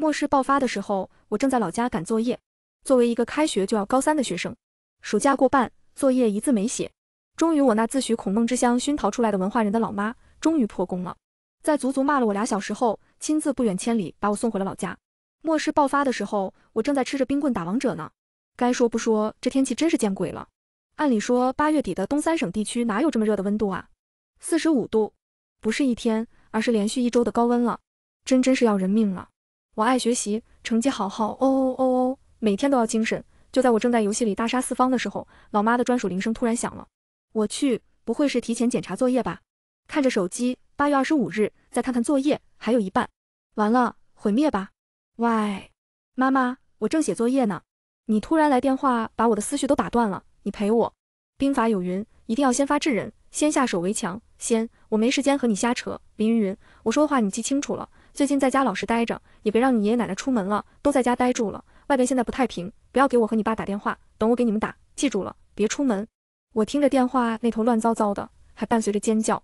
末世爆发的时候，我正在老家赶作业。作为一个开学就要高三的学生，暑假过半，作业一字没写。终于，我那自诩孔孟之乡熏陶出来的文化人的老妈终于破功了，在足足骂了我俩小时后，亲自不远千里把我送回了老家。末世爆发的时候，我正在吃着冰棍打王者呢。该说不说，这天气真是见鬼了。按理说八月底的东三省地区哪有这么热的温度啊？四十五度，不是一天，而是连续一周的高温了，真真是要人命了。我爱学习，成绩好好哦哦哦哦，每天都要精神。就在我正在游戏里大杀四方的时候，老妈的专属铃声突然响了。我去，不会是提前检查作业吧？看着手机，八月二十五日，再看看作业，还有一半。完了，毁灭吧！喂，妈妈，我正写作业呢，你突然来电话，把我的思绪都打断了。你陪我。兵法有云，一定要先发制人，先下手为强。先，我没时间和你瞎扯。林云云，我说的话你记清楚了。最近在家老实待着，也别让你爷爷奶奶出门了，都在家待住了。外边现在不太平，不要给我和你爸打电话，等我给你们打。记住了，别出门。我听着电话那头乱糟糟的，还伴随着尖叫。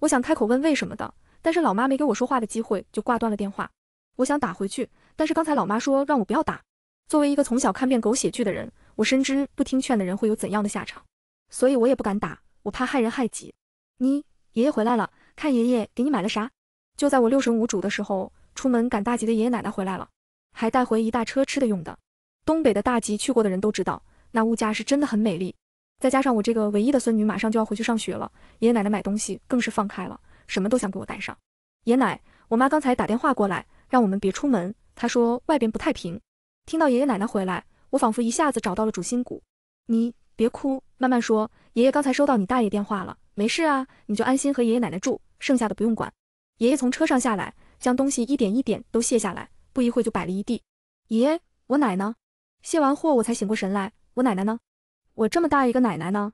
我想开口问为什么的，但是老妈没给我说话的机会就挂断了电话。我想打回去，但是刚才老妈说让我不要打。作为一个从小看遍狗血剧的人，我深知不听劝的人会有怎样的下场，所以我也不敢打，我怕害人害己。你爷爷回来了，看爷爷给你买了啥。就在我六神无主的时候，出门赶大集的爷爷奶奶回来了，还带回一大车吃的用的。东北的大集去过的人都知道，那物价是真的很美丽。再加上我这个唯一的孙女马上就要回去上学了，爷爷奶奶买东西更是放开了，什么都想给我带上。爷奶，我妈刚才打电话过来，让我们别出门，她说外边不太平。听到爷爷奶奶回来，我仿佛一下子找到了主心骨。你别哭，慢慢说。爷爷刚才收到你大爷电话了，没事啊，你就安心和爷爷奶奶住，剩下的不用管。爷爷从车上下来，将东西一点一点都卸下来，不一会就摆了一地。爷，我奶呢？卸完货我才醒过神来，我奶奶呢？我这么大一个奶奶呢？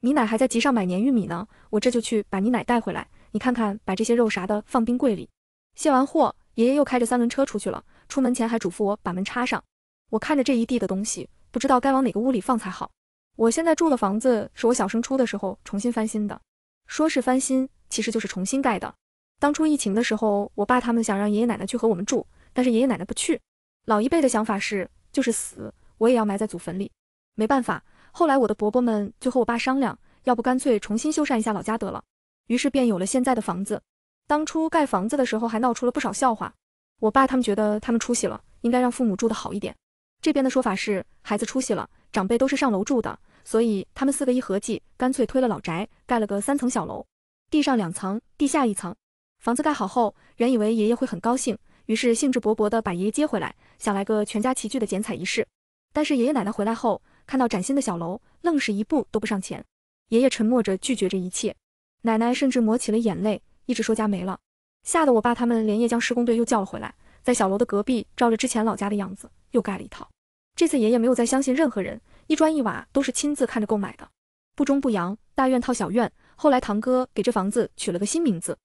你奶还在集上买年玉米呢，我这就去把你奶带回来。你看看把这些肉啥的放冰柜里。卸完货，爷爷又开着三轮车出去了，出门前还嘱咐我把门插上。我看着这一地的东西，不知道该往哪个屋里放才好。我现在住的房子是我小升初的时候重新翻新的，说是翻新，其实就是重新盖的。当初疫情的时候，我爸他们想让爷爷奶奶去和我们住，但是爷爷奶奶不去。老一辈的想法是，就是死我也要埋在祖坟里。没办法，后来我的伯伯们就和我爸商量，要不干脆重新修缮一下老家得了。于是便有了现在的房子。当初盖房子的时候还闹出了不少笑话。我爸他们觉得他们出息了，应该让父母住的好一点。这边的说法是，孩子出息了，长辈都是上楼住的，所以他们四个一合计，干脆推了老宅，盖了个三层小楼，地上两层，地下一层。房子盖好后，原以为爷爷会很高兴，于是兴致勃勃地把爷爷接回来，想来个全家齐聚的剪彩仪式。但是爷爷奶奶回来后，看到崭新的小楼，愣是一步都不上前。爷爷沉默着拒绝这一切，奶奶甚至抹起了眼泪，一直说家没了，吓得我爸他们连夜将施工队又叫了回来，在小楼的隔壁照着之前老家的样子又盖了一套。这次爷爷没有再相信任何人，一砖一瓦都是亲自看着购买的，不中不洋，大院套小院。后来堂哥给这房子取了个新名字。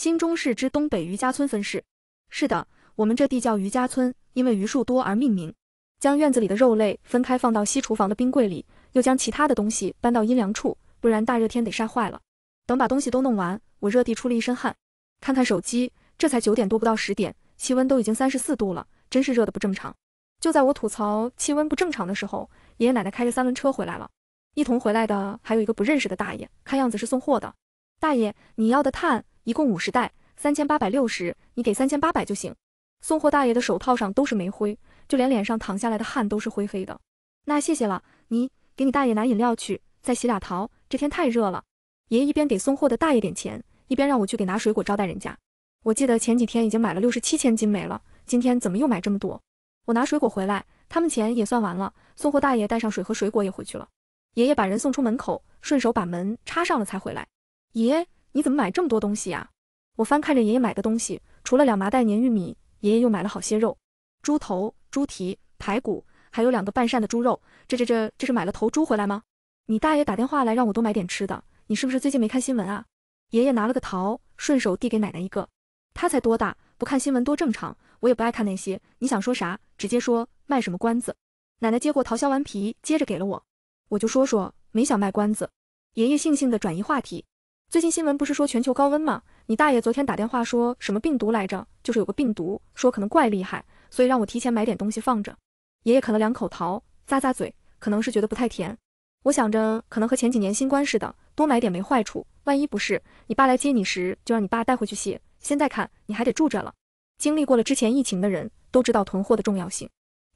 新中式之东北渔家村分式，是的，我们这地叫渔家村，因为鱼数多而命名。将院子里的肉类分开放到西厨房的冰柜里，又将其他的东西搬到阴凉处，不然大热天得晒坏了。等把东西都弄完，我热地出了一身汗。看看手机，这才九点多，不到十点，气温都已经三十四度了，真是热的不正常。就在我吐槽气温不正常的时候，爷爷奶奶开着三轮车回来了，一同回来的还有一个不认识的大爷，看样子是送货的。大爷，你要的炭。一共五十袋，三千八百六十，你给三千八百就行。送货大爷的手套上都是煤灰，就连脸上淌下来的汗都是灰黑的。那谢谢了，你给你大爷拿饮料去，再洗俩桃。这天太热了。爷爷一边给送货的大爷点钱，一边让我去给拿水果招待人家。我记得前几天已经买了六十七千斤煤了，今天怎么又买这么多？我拿水果回来，他们钱也算完了。送货大爷带上水和水果也回去了。爷爷把人送出门口，顺手把门插上了才回来。爷。你怎么买这么多东西呀？我翻看着爷爷买的东西，除了两麻袋黏玉米，爷爷又买了好些肉，猪头、猪蹄、排骨，还有两个半扇的猪肉。这这这，这是买了头猪回来吗？你大爷打电话来让我多买点吃的，你是不是最近没看新闻啊？爷爷拿了个桃，顺手递给奶奶一个。他才多大，不看新闻多正常。我也不爱看那些。你想说啥？直接说，卖什么关子？奶奶接过桃削完皮，接着给了我。我就说说，没想卖关子。爷爷悻悻地转移话题。最近新闻不是说全球高温吗？你大爷昨天打电话说什么病毒来着？就是有个病毒，说可能怪厉害，所以让我提前买点东西放着。爷爷啃了两口桃，咂咂嘴，可能是觉得不太甜。我想着，可能和前几年新冠似的，多买点没坏处。万一不是，你爸来接你时，就让你爸带回去写。现在看，你还得住这了。经历过了之前疫情的人，都知道囤货的重要性，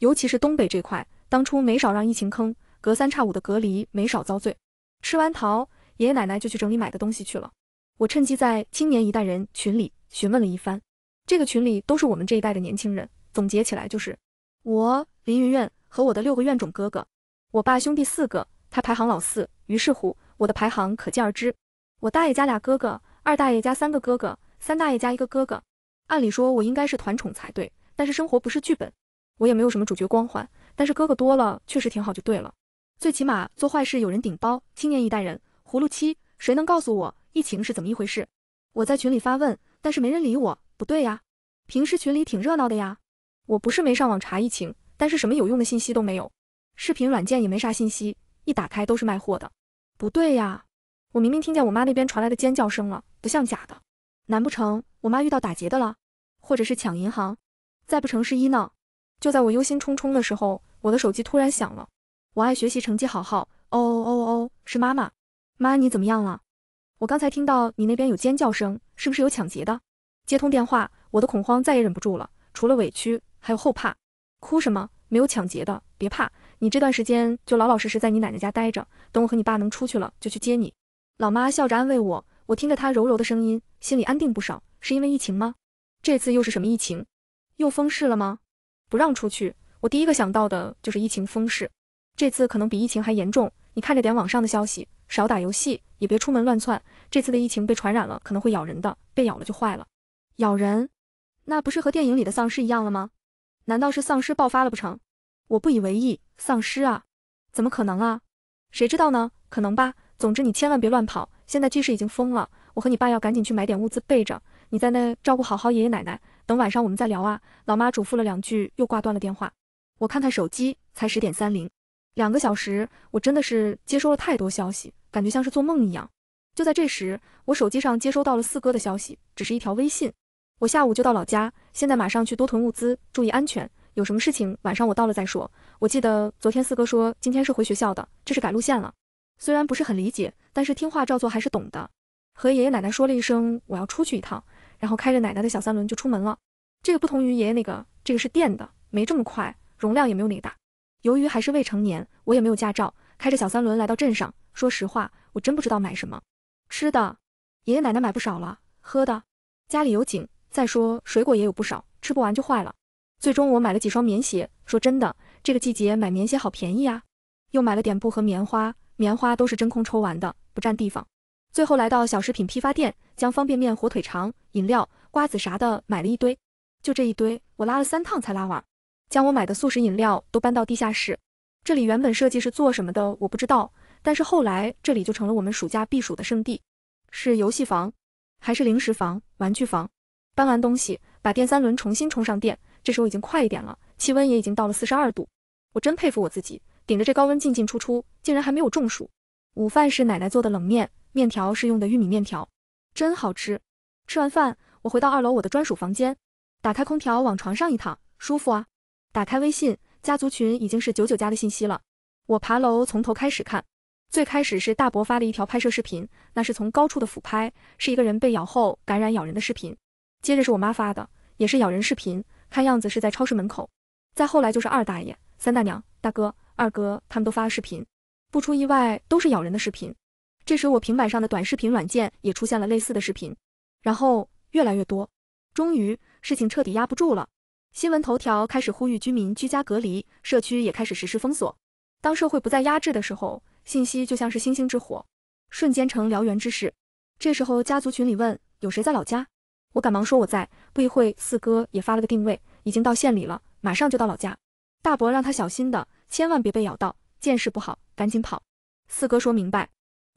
尤其是东北这块，当初没少让疫情坑，隔三差五的隔离，没少遭罪。吃完桃。爷爷奶奶就去整理买的东西去了，我趁机在青年一代人群里询问了一番，这个群里都是我们这一代的年轻人，总结起来就是我林云苑和我的六个怨种哥哥，我爸兄弟四个，他排行老四，于是乎我的排行可见而知，我大爷家俩哥哥，二大爷家三个哥哥，三大爷家一个哥哥，按理说我应该是团宠才对，但是生活不是剧本，我也没有什么主角光环，但是哥哥多了确实挺好，就对了，最起码做坏事有人顶包，青年一代人。葫芦七，谁能告诉我疫情是怎么一回事？我在群里发问，但是没人理我。不对呀，平时群里挺热闹的呀。我不是没上网查疫情，但是什么有用的信息都没有。视频软件也没啥信息，一打开都是卖货的。不对呀，我明明听见我妈那边传来的尖叫声了，不像假的。难不成我妈遇到打劫的了，或者是抢银行？再不成是一闹。就在我忧心忡忡的时候，我的手机突然响了。我爱学习成绩好，好哦哦哦哦，是妈妈。妈，你怎么样了？我刚才听到你那边有尖叫声，是不是有抢劫的？接通电话，我的恐慌再也忍不住了，除了委屈，还有后怕。哭什么？没有抢劫的，别怕。你这段时间就老老实实在你奶奶家待着，等我和你爸能出去了，就去接你。老妈笑着安慰我，我听着她柔柔的声音，心里安定不少。是因为疫情吗？这次又是什么疫情？又封市了吗？不让出去。我第一个想到的就是疫情封市，这次可能比疫情还严重。你看着点网上的消息。少打游戏，也别出门乱窜。这次的疫情被传染了，可能会咬人的，被咬了就坏了。咬人？那不是和电影里的丧尸一样了吗？难道是丧尸爆发了不成？我不以为意。丧尸啊？怎么可能啊？谁知道呢？可能吧。总之你千万别乱跑。现在局势已经疯了，我和你爸要赶紧去买点物资备着。你在那照顾好好爷爷奶奶，等晚上我们再聊啊。老妈嘱咐了两句，又挂断了电话。我看看手机，才十点三零，两个小时，我真的是接收了太多消息。感觉像是做梦一样。就在这时，我手机上接收到了四哥的消息，只是一条微信。我下午就到老家，现在马上去多囤物资，注意安全。有什么事情晚上我到了再说。我记得昨天四哥说今天是回学校的，这是改路线了。虽然不是很理解，但是听话照做还是懂的。和爷爷奶奶说了一声我要出去一趟，然后开着奶奶的小三轮就出门了。这个不同于爷爷那个，这个是电的，没这么快，容量也没有那个大。由于还是未成年，我也没有驾照。开着小三轮来到镇上，说实话，我真不知道买什么。吃的，爷爷奶奶买不少了；喝的，家里有井。再说水果也有不少，吃不完就坏了。最终我买了几双棉鞋，说真的，这个季节买棉鞋好便宜啊。又买了点布和棉花，棉花都是真空抽完的，不占地方。最后来到小食品批发店，将方便面、火腿肠、饮料、瓜子啥的买了一堆。就这一堆，我拉了三趟才拉完。将我买的速食饮料都搬到地下室。这里原本设计是做什么的，我不知道。但是后来这里就成了我们暑假避暑的圣地，是游戏房，还是零食房，玩具房？搬完东西，把电三轮重新充上电。这时候已经快一点了，气温也已经到了四十二度。我真佩服我自己，顶着这高温进进出出，竟然还没有中暑。午饭是奶奶做的冷面，面条是用的玉米面条，真好吃。吃完饭，我回到二楼我的专属房间，打开空调，往床上一躺，舒服啊。打开微信。家族群已经是九九家的信息了。我爬楼从头开始看，最开始是大伯发的一条拍摄视频，那是从高处的俯拍，是一个人被咬后感染咬人的视频。接着是我妈发的，也是咬人视频，看样子是在超市门口。再后来就是二大爷、三大娘、大哥、二哥他们都发了视频，不出意外都是咬人的视频。这时我平板上的短视频软件也出现了类似的视频，然后越来越多，终于事情彻底压不住了。新闻头条开始呼吁居民居家隔离，社区也开始实施封锁。当社会不再压制的时候，信息就像是星星之火，瞬间成燎原之势。这时候家族群里问有谁在老家，我赶忙说我在。不一会，四哥也发了个定位，已经到县里了，马上就到老家。大伯让他小心的，千万别被咬到，见势不好赶紧跑。四哥说明白。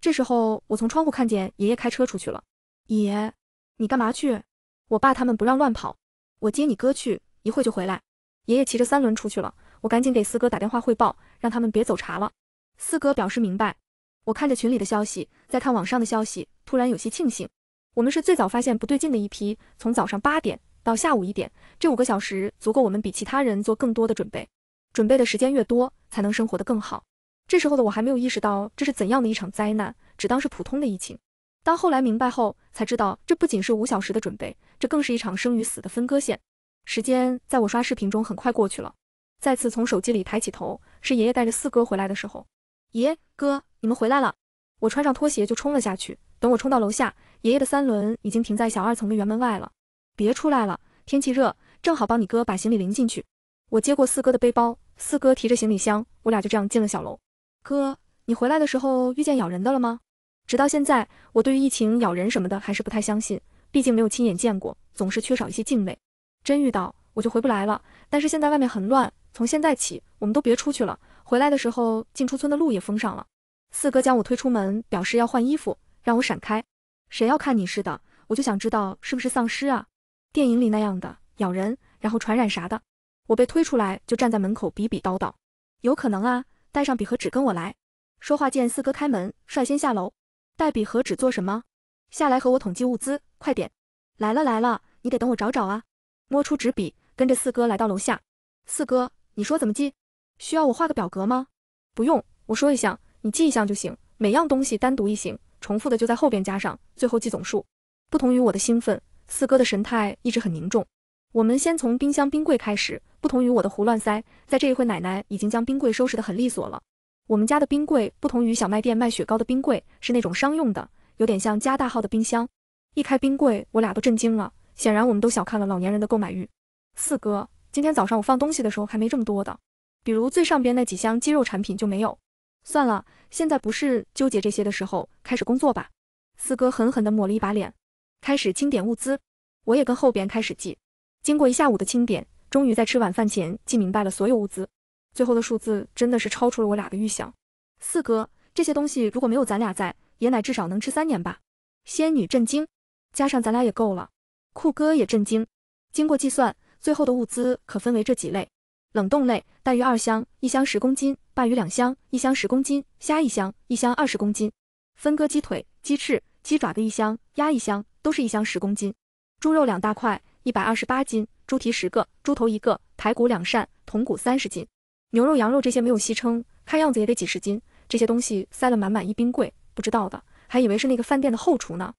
这时候我从窗户看见爷爷开车出去了。爷，你干嘛去？我爸他们不让乱跑，我接你哥去。一会儿就回来，爷爷骑着三轮出去了。我赶紧给四哥打电话汇报，让他们别走茶了。四哥表示明白。我看着群里的消息，再看网上的消息，突然有些庆幸，我们是最早发现不对劲的一批。从早上八点到下午一点，这五个小时足够我们比其他人做更多的准备。准备的时间越多，才能生活得更好。这时候的我还没有意识到这是怎样的一场灾难，只当是普通的疫情。当后来明白后，才知道这不仅是五小时的准备，这更是一场生与死的分割线。时间在我刷视频中很快过去了，再次从手机里抬起头，是爷爷带着四哥回来的时候。爷，哥，你们回来了！我穿上拖鞋就冲了下去。等我冲到楼下，爷爷的三轮已经停在小二层的园门外了。别出来了，天气热，正好帮你哥把行李拎进去。我接过四哥的背包，四哥提着行李箱，我俩就这样进了小楼。哥，你回来的时候遇见咬人的了吗？直到现在，我对于疫情咬人什么的还是不太相信，毕竟没有亲眼见过，总是缺少一些敬畏。真遇到我就回不来了，但是现在外面很乱，从现在起我们都别出去了。回来的时候进出村的路也封上了。四哥将我推出门，表示要换衣服，让我闪开。谁要看你似的？我就想知道是不是丧尸啊，电影里那样的，咬人，然后传染啥的。我被推出来，就站在门口比比叨叨。有可能啊，带上笔和纸跟我来。说话间四哥开门，率先下楼。带笔和纸做什么？下来和我统计物资，快点。来了来了，你得等我找找啊。摸出纸笔，跟着四哥来到楼下。四哥，你说怎么记？需要我画个表格吗？不用，我说一项，你记一项就行。每样东西单独一行，重复的就在后边加上，最后记总数。不同于我的兴奋，四哥的神态一直很凝重。我们先从冰箱冰柜开始。不同于我的胡乱塞，在这一会，奶奶已经将冰柜收拾得很利索了。我们家的冰柜不同于小卖店卖雪糕的冰柜，是那种商用的，有点像加大号的冰箱。一开冰柜，我俩都震惊了。显然我们都小看了老年人的购买欲。四哥，今天早上我放东西的时候还没这么多的，比如最上边那几箱鸡肉产品就没有。算了，现在不是纠结这些的时候，开始工作吧。四哥狠狠地抹了一把脸，开始清点物资。我也跟后边开始记。经过一下午的清点，终于在吃晚饭前记明白了所有物资。最后的数字真的是超出了我俩的预想。四哥，这些东西如果没有咱俩在，爷奶至少能吃三年吧？仙女震惊，加上咱俩也够了。酷哥也震惊。经过计算，最后的物资可分为这几类：冷冻类，带鱼二箱，一箱十公斤；鲅鱼两箱，一箱十公斤；虾一箱，一箱二十公斤。分割鸡腿、鸡翅、鸡爪子一箱，鸭一箱，都是一箱十公斤。猪肉两大块，一百二十八斤；猪蹄十个，猪头一个，排骨两扇，筒骨三十斤。牛肉、羊肉这些没有戏称，看样子也得几十斤。这些东西塞了满满一冰柜，不知道的还以为是那个饭店的后厨呢。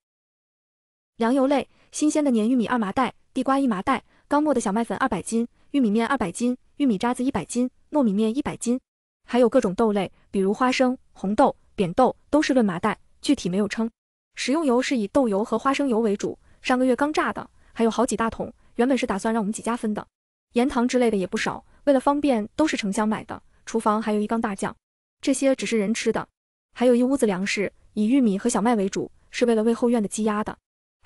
粮油类。新鲜的黏玉米二麻袋，地瓜一麻袋，刚磨的小麦粉二百斤，玉米面二百斤，玉米渣子一百斤，糯米面一百斤，还有各种豆类，比如花生、红豆、扁豆，都是论麻袋，具体没有称。食用油是以豆油和花生油为主，上个月刚榨的，还有好几大桶。原本是打算让我们几家分的，盐糖之类的也不少。为了方便，都是成箱买的。厨房还有一缸大酱，这些只是人吃的。还有一屋子粮食，以玉米和小麦为主，是为了喂后院的鸡鸭的。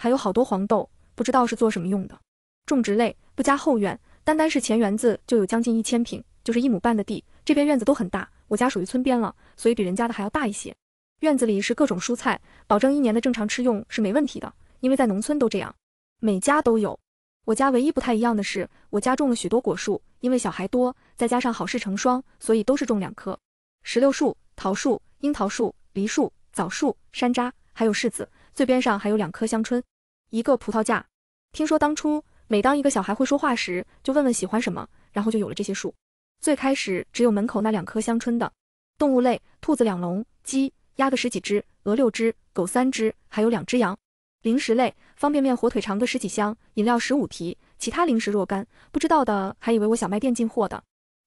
还有好多黄豆，不知道是做什么用的。种植类不加后院，单单是前园子就有将近一千平，就是一亩半的地。这边院子都很大，我家属于村边了，所以比人家的还要大一些。院子里是各种蔬菜，保证一年的正常吃用是没问题的，因为在农村都这样，每家都有。我家唯一不太一样的是，我家种了许多果树，因为小孩多，再加上好事成双，所以都是种两棵：石榴树、桃树、樱桃树、梨树、枣树、山楂，还有柿子。最边上还有两棵香椿。一个葡萄架，听说当初每当一个小孩会说话时，就问问喜欢什么，然后就有了这些树。最开始只有门口那两棵香椿的。动物类，兔子两笼，鸡、鸭个十几只，鹅六只，狗三只，还有两只羊。零食类，方便面、火腿肠个十几箱，饮料十五提，其他零食若干。不知道的还以为我小卖店进货的。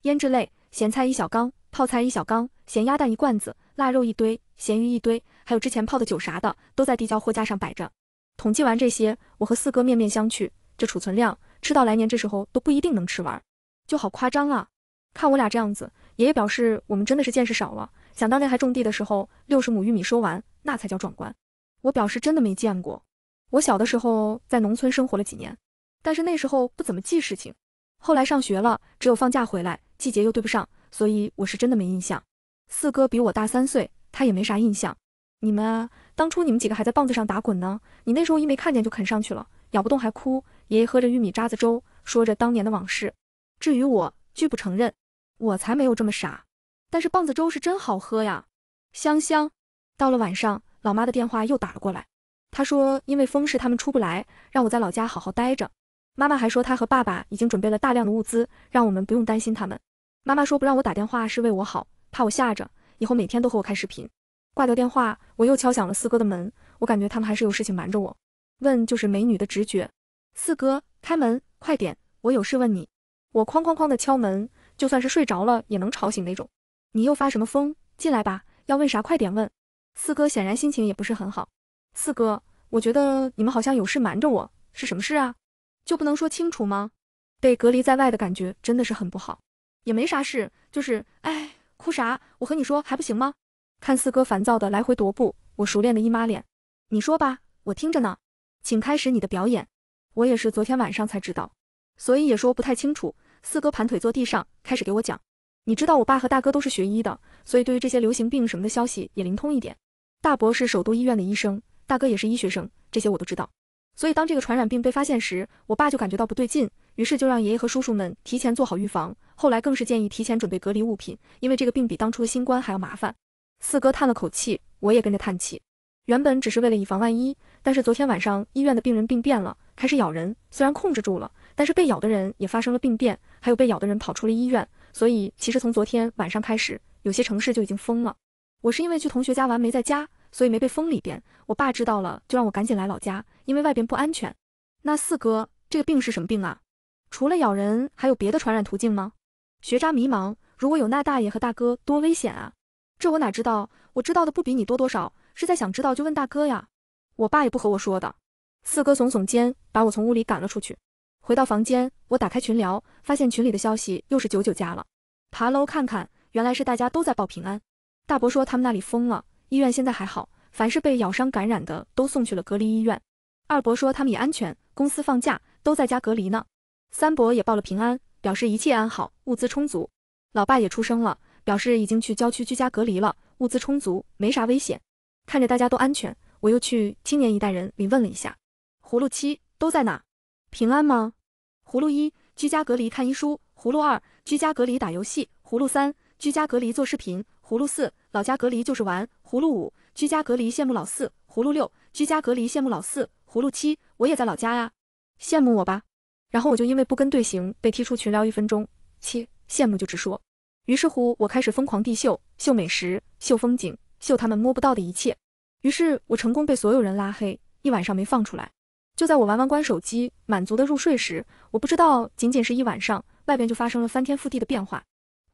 腌制类，咸菜一小缸，泡菜一小缸，咸鸭蛋一罐子，腊肉一堆，咸鱼一堆，还有之前泡的酒啥的，都在地窖货架上摆着。统计完这些，我和四哥面面相觑，这储存量吃到来年这时候都不一定能吃完，就好夸张啊！看我俩这样子，爷爷表示我们真的是见识少了。想当年还种地的时候，六十亩玉米收完那才叫壮观。我表示真的没见过。我小的时候在农村生活了几年，但是那时候不怎么记事情。后来上学了，只有放假回来，季节又对不上，所以我是真的没印象。四哥比我大三岁，他也没啥印象。你们当初你们几个还在棒子上打滚呢，你那时候一没看见就啃上去了，咬不动还哭。爷爷喝着玉米渣子粥，说着当年的往事。至于我，拒不承认，我才没有这么傻。但是棒子粥是真好喝呀，香香。到了晚上，老妈的电话又打了过来，她说因为风势他们出不来，让我在老家好好待着。妈妈还说她和爸爸已经准备了大量的物资，让我们不用担心他们。妈妈说不让我打电话是为我好，怕我吓着，以后每天都和我开视频。挂掉电话，我又敲响了四哥的门。我感觉他们还是有事情瞒着我。问就是美女的直觉。四哥，开门，快点，我有事问你。我哐哐哐的敲门，就算是睡着了也能吵醒那种。你又发什么疯？进来吧，要问啥快点问。四哥显然心情也不是很好。四哥，我觉得你们好像有事瞒着我，是什么事啊？就不能说清楚吗？被隔离在外的感觉真的是很不好。也没啥事，就是，哎，哭啥？我和你说还不行吗？看四哥烦躁的来回踱步，我熟练的一抹脸，你说吧，我听着呢，请开始你的表演。我也是昨天晚上才知道，所以也说不太清楚。四哥盘腿坐地上，开始给我讲。你知道我爸和大哥都是学医的，所以对于这些流行病什么的消息也灵通一点。大伯是首都医院的医生，大哥也是医学生，这些我都知道。所以当这个传染病被发现时，我爸就感觉到不对劲，于是就让爷爷和叔叔们提前做好预防。后来更是建议提前准备隔离物品，因为这个病比当初的新冠还要麻烦。四哥叹了口气，我也跟着叹气。原本只是为了以防万一，但是昨天晚上医院的病人病变了，开始咬人。虽然控制住了，但是被咬的人也发生了病变，还有被咬的人跑出了医院。所以其实从昨天晚上开始，有些城市就已经封了。我是因为去同学家玩没在家，所以没被封里边。我爸知道了就让我赶紧来老家，因为外边不安全。那四哥，这个病是什么病啊？除了咬人，还有别的传染途径吗？学渣迷茫。如果有那大爷和大哥，多危险啊！这我哪知道？我知道的不比你多多少，是在想知道就问大哥呀。我爸也不和我说的。四哥耸耸肩，把我从屋里赶了出去。回到房间，我打开群聊，发现群里的消息又是九九加了。爬楼看看，原来是大家都在报平安。大伯说他们那里封了，医院现在还好，凡是被咬伤感染的都送去了隔离医院。二伯说他们也安全，公司放假都在家隔离呢。三伯也报了平安，表示一切安好，物资充足。老爸也出生了。表示已经去郊区居家隔离了，物资充足，没啥危险。看着大家都安全，我又去青年一代人里问了一下，葫芦七都在哪？平安吗？葫芦一居家隔离看医书，葫芦二居家隔离打游戏，葫芦三居家隔离做视频，葫芦四老家隔离就是玩，葫芦五居家隔离羡慕老四，葫芦六居家隔离羡慕老四，葫芦七我也在老家呀，羡慕我吧。然后我就因为不跟队形被踢出群聊一分钟，七羡慕就直说。于是乎，我开始疯狂地秀秀美食，秀风景，秀他们摸不到的一切。于是我成功被所有人拉黑，一晚上没放出来。就在我玩完关手机，满足地入睡时，我不知道仅仅是一晚上，外边就发生了翻天覆地的变化。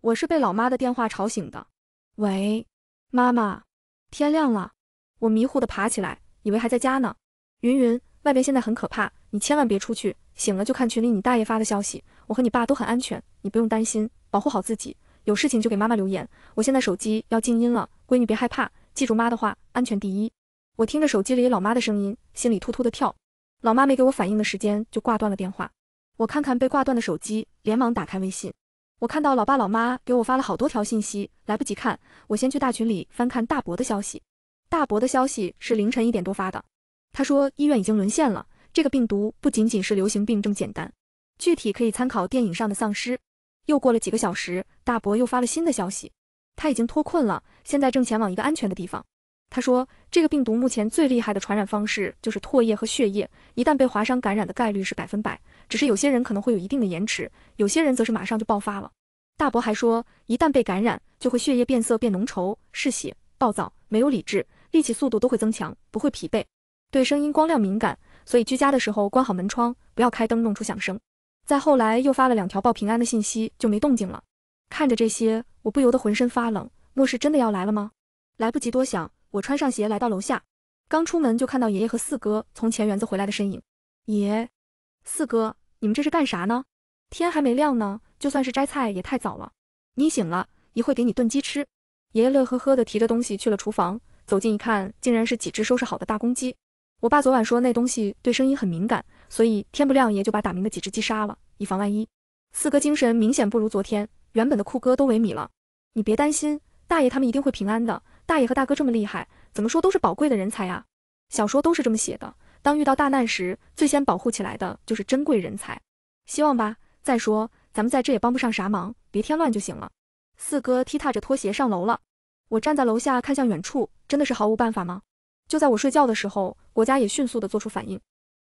我是被老妈的电话吵醒的。喂，妈妈，天亮了。我迷糊地爬起来，以为还在家呢。云云，外边现在很可怕，你千万别出去。醒了就看群里你大爷发的消息，我和你爸都很安全，你不用担心，保护好自己。有事情就给妈妈留言，我现在手机要静音了，闺女别害怕，记住妈的话，安全第一。我听着手机里老妈的声音，心里突突的跳。老妈没给我反应的时间就挂断了电话。我看看被挂断的手机，连忙打开微信。我看到老爸老妈给我发了好多条信息，来不及看，我先去大群里翻看大伯的消息。大伯的消息是凌晨一点多发的，他说医院已经沦陷了，这个病毒不仅仅是流行病这么简单，具体可以参考电影上的丧尸。又过了几个小时，大伯又发了新的消息，他已经脱困了，现在正前往一个安全的地方。他说，这个病毒目前最厉害的传染方式就是唾液和血液，一旦被划伤，感染的概率是百分百。只是有些人可能会有一定的延迟，有些人则是马上就爆发了。大伯还说，一旦被感染，就会血液变色、变浓稠，嗜血、暴躁，没有理智，力气、速度都会增强，不会疲惫，对声音、光亮敏感，所以居家的时候关好门窗，不要开灯弄出响声。再后来又发了两条报平安的信息，就没动静了。看着这些，我不由得浑身发冷。末世真的要来了吗？来不及多想，我穿上鞋来到楼下，刚出门就看到爷爷和四哥从前园子回来的身影。爷，四哥，你们这是干啥呢？天还没亮呢，就算是摘菜也太早了。你醒了一会给你炖鸡吃。爷爷乐呵呵的提着东西去了厨房，走近一看，竟然是几只收拾好的大公鸡。我爸昨晚说那东西对声音很敏感。所以天不亮，爷就把打鸣的几只鸡杀了，以防万一。四哥精神明显不如昨天，原本的酷哥都萎靡了。你别担心，大爷他们一定会平安的。大爷和大哥这么厉害，怎么说都是宝贵的人才呀。小说都是这么写的，当遇到大难时，最先保护起来的就是珍贵人才。希望吧。再说咱们在这也帮不上啥忙，别添乱就行了。四哥踢踏着拖鞋上楼了，我站在楼下看向远处，真的是毫无办法吗？就在我睡觉的时候，国家也迅速的做出反应。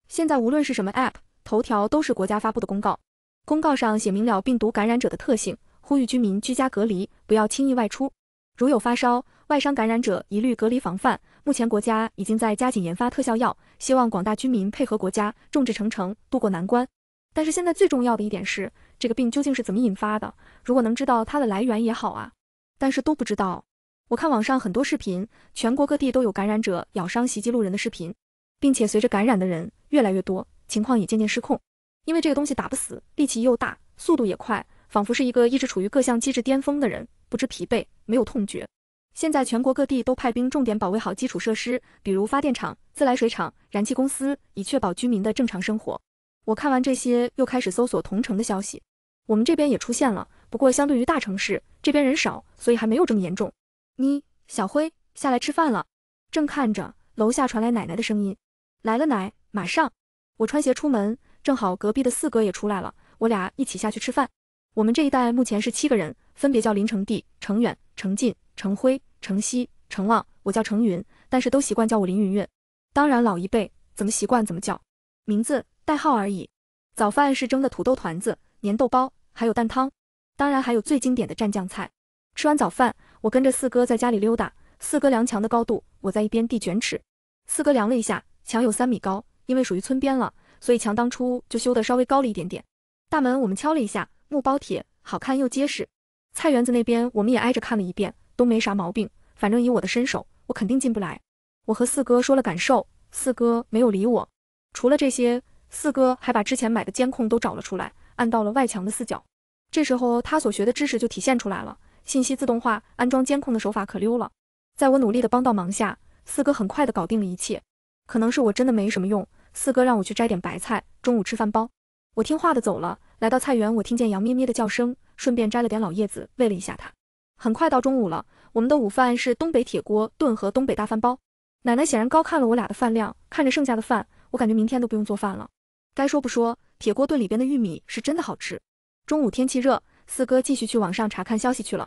现在无论是什么 app，头条都是国家发布的公告。公告上写明了病毒感染者的特性，呼吁居民居家隔离，不要轻易外出。如有发烧、外伤感染者，一律隔离防范。目前国家已经在加紧研发特效药，希望广大居民配合国家，众志成城，度过难关。但是现在最重要的一点是，这个病究竟是怎么引发的？如果能知道它的来源也好啊，但是都不知道。我看网上很多视频，全国各地都有感染者咬伤袭击路人的视频。并且随着感染的人越来越多，情况也渐渐失控。因为这个东西打不死，力气又大，速度也快，仿佛是一个一直处于各项机制巅峰的人，不知疲惫，没有痛觉。现在全国各地都派兵重点保卫好基础设施，比如发电厂、自来水厂、燃气公司，以确保居民的正常生活。我看完这些，又开始搜索同城的消息。我们这边也出现了，不过相对于大城市，这边人少，所以还没有这么严重。你，小辉，下来吃饭了。正看着，楼下传来奶奶的声音。来了奶，马上。我穿鞋出门，正好隔壁的四哥也出来了，我俩一起下去吃饭。我们这一代目前是七个人，分别叫林成、弟、成远、成进、成辉、程希、成望，我叫程云，但是都习惯叫我林云云。当然老一辈怎么习惯怎么叫，名字代号而已。早饭是蒸的土豆团子、粘豆包，还有蛋汤，当然还有最经典的蘸酱菜。吃完早饭，我跟着四哥在家里溜达，四哥量墙的高度，我在一边递卷尺。四哥量了一下。墙有三米高，因为属于村边了，所以墙当初就修的稍微高了一点点。大门我们敲了一下，木包铁，好看又结实。菜园子那边我们也挨着看了一遍，都没啥毛病。反正以我的身手，我肯定进不来。我和四哥说了感受，四哥没有理我。除了这些，四哥还把之前买的监控都找了出来，按到了外墙的四角。这时候他所学的知识就体现出来了，信息自动化安装监控的手法可溜了。在我努力的帮到忙下，四哥很快的搞定了一切。可能是我真的没什么用，四哥让我去摘点白菜，中午吃饭包。我听话的走了，来到菜园，我听见羊咩咩的叫声，顺便摘了点老叶子喂了一下它。很快到中午了，我们的午饭是东北铁锅炖和东北大饭包。奶奶显然高看了我俩的饭量，看着剩下的饭，我感觉明天都不用做饭了。该说不说，铁锅炖里边的玉米是真的好吃。中午天气热，四哥继续去网上查看消息去了，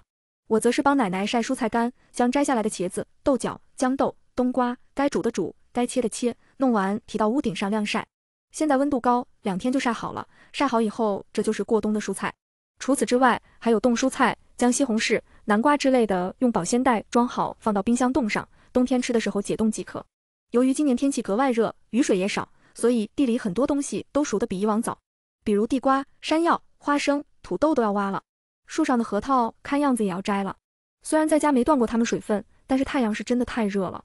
我则是帮奶奶晒蔬菜干，将摘下来的茄子、豆角、豇豆。冬瓜该煮的煮，该切的切，弄完提到屋顶上晾晒。现在温度高，两天就晒好了。晒好以后，这就是过冬的蔬菜。除此之外，还有冻蔬菜，将西红柿、南瓜之类的用保鲜袋装好，放到冰箱冻上。冬天吃的时候解冻即可。由于今年天气格外热，雨水也少，所以地里很多东西都熟得比以往早。比如地瓜、山药、花生、土豆都要挖了，树上的核桃看样子也要摘了。虽然在家没断过它们水分，但是太阳是真的太热了。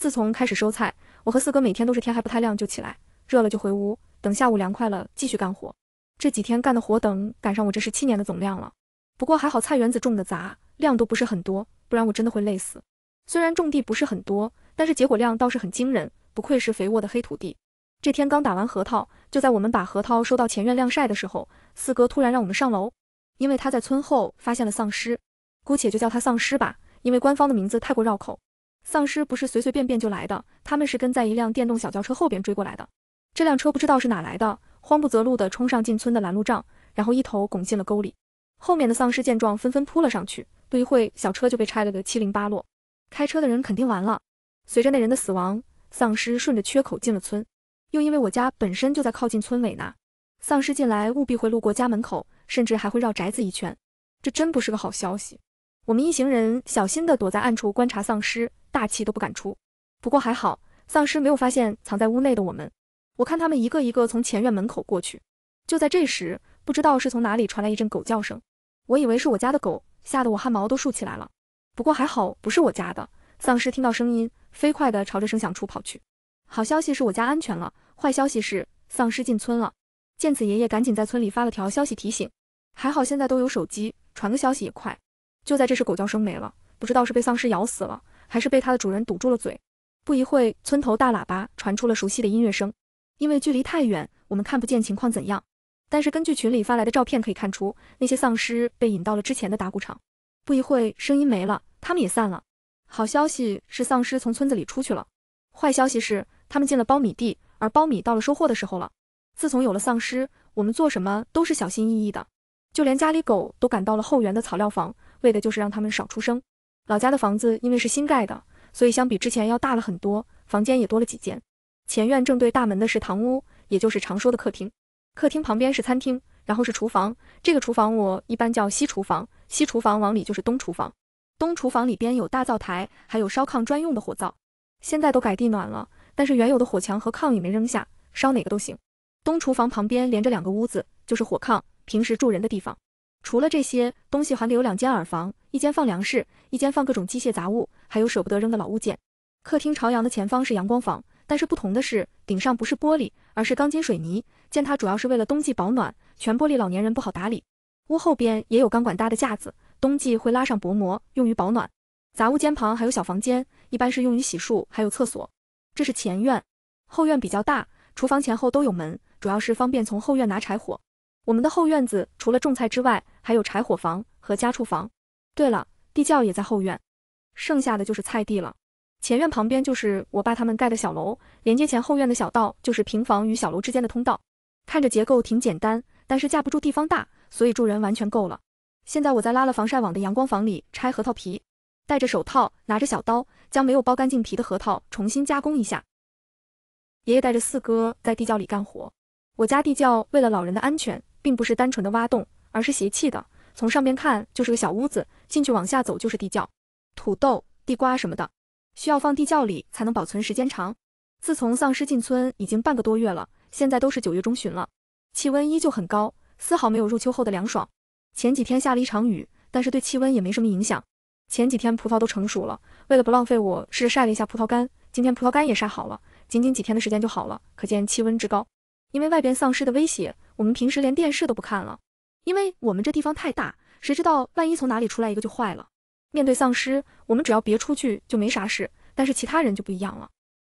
自从开始收菜，我和四哥每天都是天还不太亮就起来，热了就回屋，等下午凉快了继续干活。这几天干的活，等赶上我这十七年的总量了。不过还好菜园子种的杂，量都不是很多，不然我真的会累死。虽然种地不是很多，但是结果量倒是很惊人，不愧是肥沃的黑土地。这天刚打完核桃，就在我们把核桃收到前院晾晒的时候，四哥突然让我们上楼，因为他在村后发现了丧尸，姑且就叫他丧尸吧，因为官方的名字太过绕口。丧尸不是随随便便就来的，他们是跟在一辆电动小轿车后边追过来的。这辆车不知道是哪来的，慌不择路的冲上进村的拦路障，然后一头拱进了沟里。后面的丧尸见状，纷纷扑了上去。不一会，小车就被拆了个七零八落，开车的人肯定完了。随着那人的死亡，丧尸顺着缺口进了村。又因为我家本身就在靠近村尾呢，丧尸进来务必会路过家门口，甚至还会绕宅子一圈。这真不是个好消息。我们一行人小心地躲在暗处观察丧尸。大气都不敢出，不过还好，丧尸没有发现藏在屋内的我们。我看他们一个一个从前院门口过去。就在这时，不知道是从哪里传来一阵狗叫声，我以为是我家的狗，吓得我汗毛都竖起来了。不过还好不是我家的。丧尸听到声音，飞快地朝着声响处跑去。好消息是我家安全了，坏消息是丧尸进村了。见此，爷爷赶紧在村里发了条消息提醒。还好现在都有手机，传个消息也快。就在这时，狗叫声没了，不知道是被丧尸咬死了。还是被它的主人堵住了嘴。不一会村头大喇叭传出了熟悉的音乐声。因为距离太远，我们看不见情况怎样。但是根据群里发来的照片可以看出，那些丧尸被引到了之前的打谷场。不一会声音没了，他们也散了。好消息是丧尸从村子里出去了，坏消息是他们进了苞米地，而苞米到了收获的时候了。自从有了丧尸，我们做什么都是小心翼翼的，就连家里狗都赶到了后园的草料房，为的就是让它们少出声。老家的房子因为是新盖的，所以相比之前要大了很多，房间也多了几间。前院正对大门的是堂屋，也就是常说的客厅。客厅旁边是餐厅，然后是厨房。这个厨房我一般叫西厨房，西厨房往里就是东厨房。东厨房里边有大灶台，还有烧炕专用的火灶。现在都改地暖了，但是原有的火墙和炕也没扔下，烧哪个都行。东厨房旁边连着两个屋子，就是火炕，平时住人的地方。除了这些东西，还留有两间耳房。一间放粮食，一间放各种机械杂物，还有舍不得扔的老物件。客厅朝阳的前方是阳光房，但是不同的是，顶上不是玻璃，而是钢筋水泥。见它主要是为了冬季保暖，全玻璃老年人不好打理。屋后边也有钢管搭的架子，冬季会拉上薄膜，用于保暖。杂物间旁还有小房间，一般是用于洗漱，还有厕所。这是前院，后院比较大。厨房前后都有门，主要是方便从后院拿柴火。我们的后院子除了种菜之外，还有柴火房和家畜房。对了，地窖也在后院，剩下的就是菜地了。前院旁边就是我爸他们盖的小楼，连接前后院的小道就是平房与小楼之间的通道。看着结构挺简单，但是架不住地方大，所以住人完全够了。现在我在拉了防晒网的阳光房里拆核桃皮，戴着手套，拿着小刀，将没有剥干净皮的核桃重新加工一下。爷爷带着四哥在地窖里干活。我家地窖为了老人的安全，并不是单纯的挖洞，而是斜砌的，从上边看就是个小屋子。进去往下走就是地窖，土豆、地瓜什么的，需要放地窖里才能保存时间长。自从丧尸进村已经半个多月了，现在都是九月中旬了，气温依旧很高，丝毫没有入秋后的凉爽。前几天下了一场雨，但是对气温也没什么影响。前几天葡萄都成熟了，为了不浪费，我试着晒了一下葡萄干，今天葡萄干也晒好了，仅仅几天的时间就好了，可见气温之高。因为外边丧尸的威胁，我们平时连电视都不看了，因为我们这地方太大。谁知道万一从哪里出来一个就坏了。面对丧尸，我们只要别出去就没啥事。但是其他人就不一样了。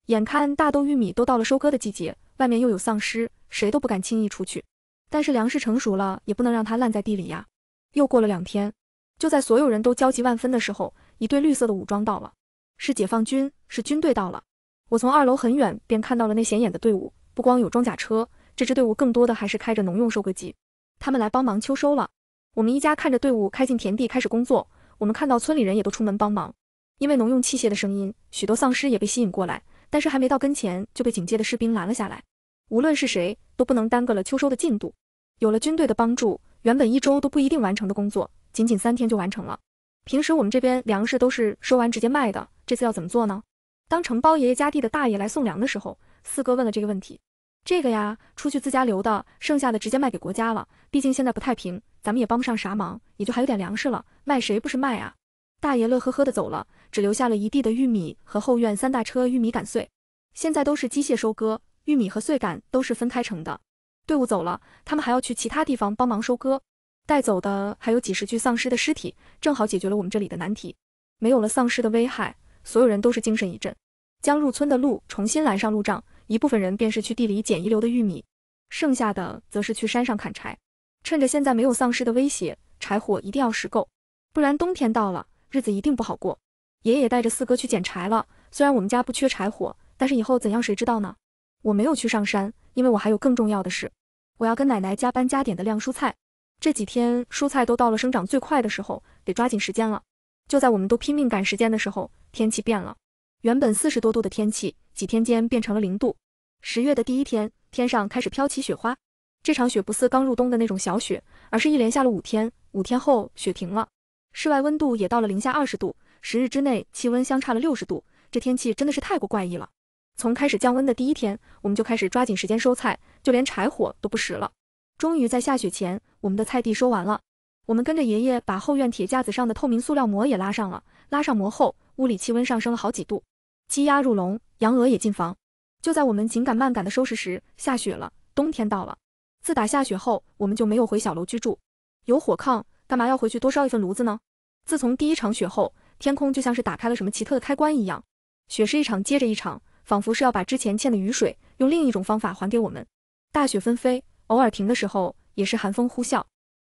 眼看大豆、玉米都到了收割的季节，外面又有丧尸，谁都不敢轻易出去。但是粮食成熟了，也不能让它烂在地里呀。又过了两天，就在所有人都焦急万分的时候，一队绿色的武装到了，是解放军，是军队到了。我从二楼很远便看到了那显眼的队伍，不光有装甲车，这支队伍更多的还是开着农用收割机。他们来帮忙秋收了。我们一家看着队伍开进田地，开始工作。我们看到村里人也都出门帮忙。因为农用器械的声音，许多丧尸也被吸引过来，但是还没到跟前就被警戒的士兵拦了下来。无论是谁，都不能耽搁了秋收的进度。有了军队的帮助，原本一周都不一定完成的工作，仅仅三天就完成了。平时我们这边粮食都是收完直接卖的，这次要怎么做呢？当承包爷爷家地的大爷来送粮的时候，四哥问了这个问题。这个呀，出去自家留的，剩下的直接卖给国家了。毕竟现在不太平。咱们也帮不上啥忙，也就还有点粮食了，卖谁不是卖啊？大爷乐呵呵的走了，只留下了一地的玉米和后院三大车玉米秆碎。现在都是机械收割，玉米和碎杆都是分开成的。队伍走了，他们还要去其他地方帮忙收割。带走的还有几十具丧尸的尸体，正好解决了我们这里的难题。没有了丧尸的危害，所有人都是精神一振，将入村的路重新拦上路障。一部分人便是去地里捡遗留的玉米，剩下的则是去山上砍柴。趁着现在没有丧尸的威胁，柴火一定要拾够，不然冬天到了，日子一定不好过。爷爷带着四哥去捡柴了。虽然我们家不缺柴火，但是以后怎样谁知道呢？我没有去上山，因为我还有更重要的事，我要跟奶奶加班加点的晾蔬菜。这几天蔬菜都到了生长最快的时候，得抓紧时间了。就在我们都拼命赶时间的时候，天气变了，原本四十多度的天气，几天间变成了零度。十月的第一天，天上开始飘起雪花。这场雪不似刚入冬的那种小雪，而是一连下了五天。五天后雪停了，室外温度也到了零下二十度。十日之内气温相差了六十度，这天气真的是太过怪异了。从开始降温的第一天，我们就开始抓紧时间收菜，就连柴火都不拾了。终于在下雪前，我们的菜地收完了。我们跟着爷爷把后院铁架子上的透明塑料膜也拉上了。拉上膜后，屋里气温上升了好几度。鸡鸭入笼，羊鹅也进房。就在我们紧赶慢赶的收拾时，下雪了，冬天到了。自打下雪后，我们就没有回小楼居住。有火炕，干嘛要回去多烧一份炉子呢？自从第一场雪后，天空就像是打开了什么奇特的开关一样，雪是一场接着一场，仿佛是要把之前欠的雨水用另一种方法还给我们。大雪纷飞，偶尔停的时候也是寒风呼啸。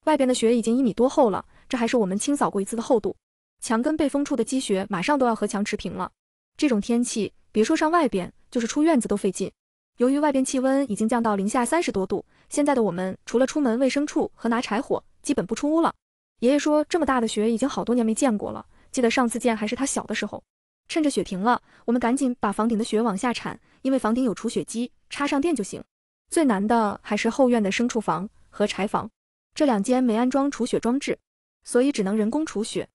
外边的雪已经一米多厚了，这还是我们清扫过一次的厚度。墙根被风处的积雪马上都要和墙持平了。这种天气，别说上外边，就是出院子都费劲。由于外边气温已经降到零下三十多度，现在的我们除了出门卫生处和拿柴火，基本不出屋了。爷爷说，这么大的雪已经好多年没见过了，记得上次见还是他小的时候。趁着雪停了，我们赶紧把房顶的雪往下铲，因为房顶有除雪机，插上电就行。最难的还是后院的牲畜房和柴房，这两间没安装除雪装置，所以只能人工除雪。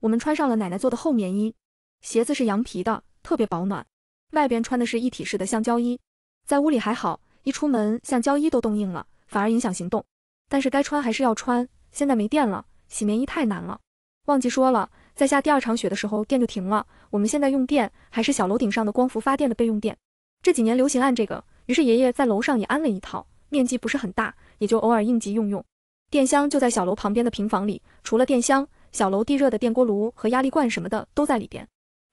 我们穿上了奶奶做的厚棉衣，鞋子是羊皮的，特别保暖，外边穿的是一体式的橡胶衣。在屋里还好，一出门像胶衣都冻硬了，反而影响行动。但是该穿还是要穿。现在没电了，洗棉衣太难了。忘记说了，在下第二场雪的时候电就停了。我们现在用电还是小楼顶上的光伏发电的备用电。这几年流行按这个，于是爷爷在楼上也安了一套，面积不是很大，也就偶尔应急用用。电箱就在小楼旁边的平房里，除了电箱，小楼地热的电锅炉和压力罐什么的都在里边。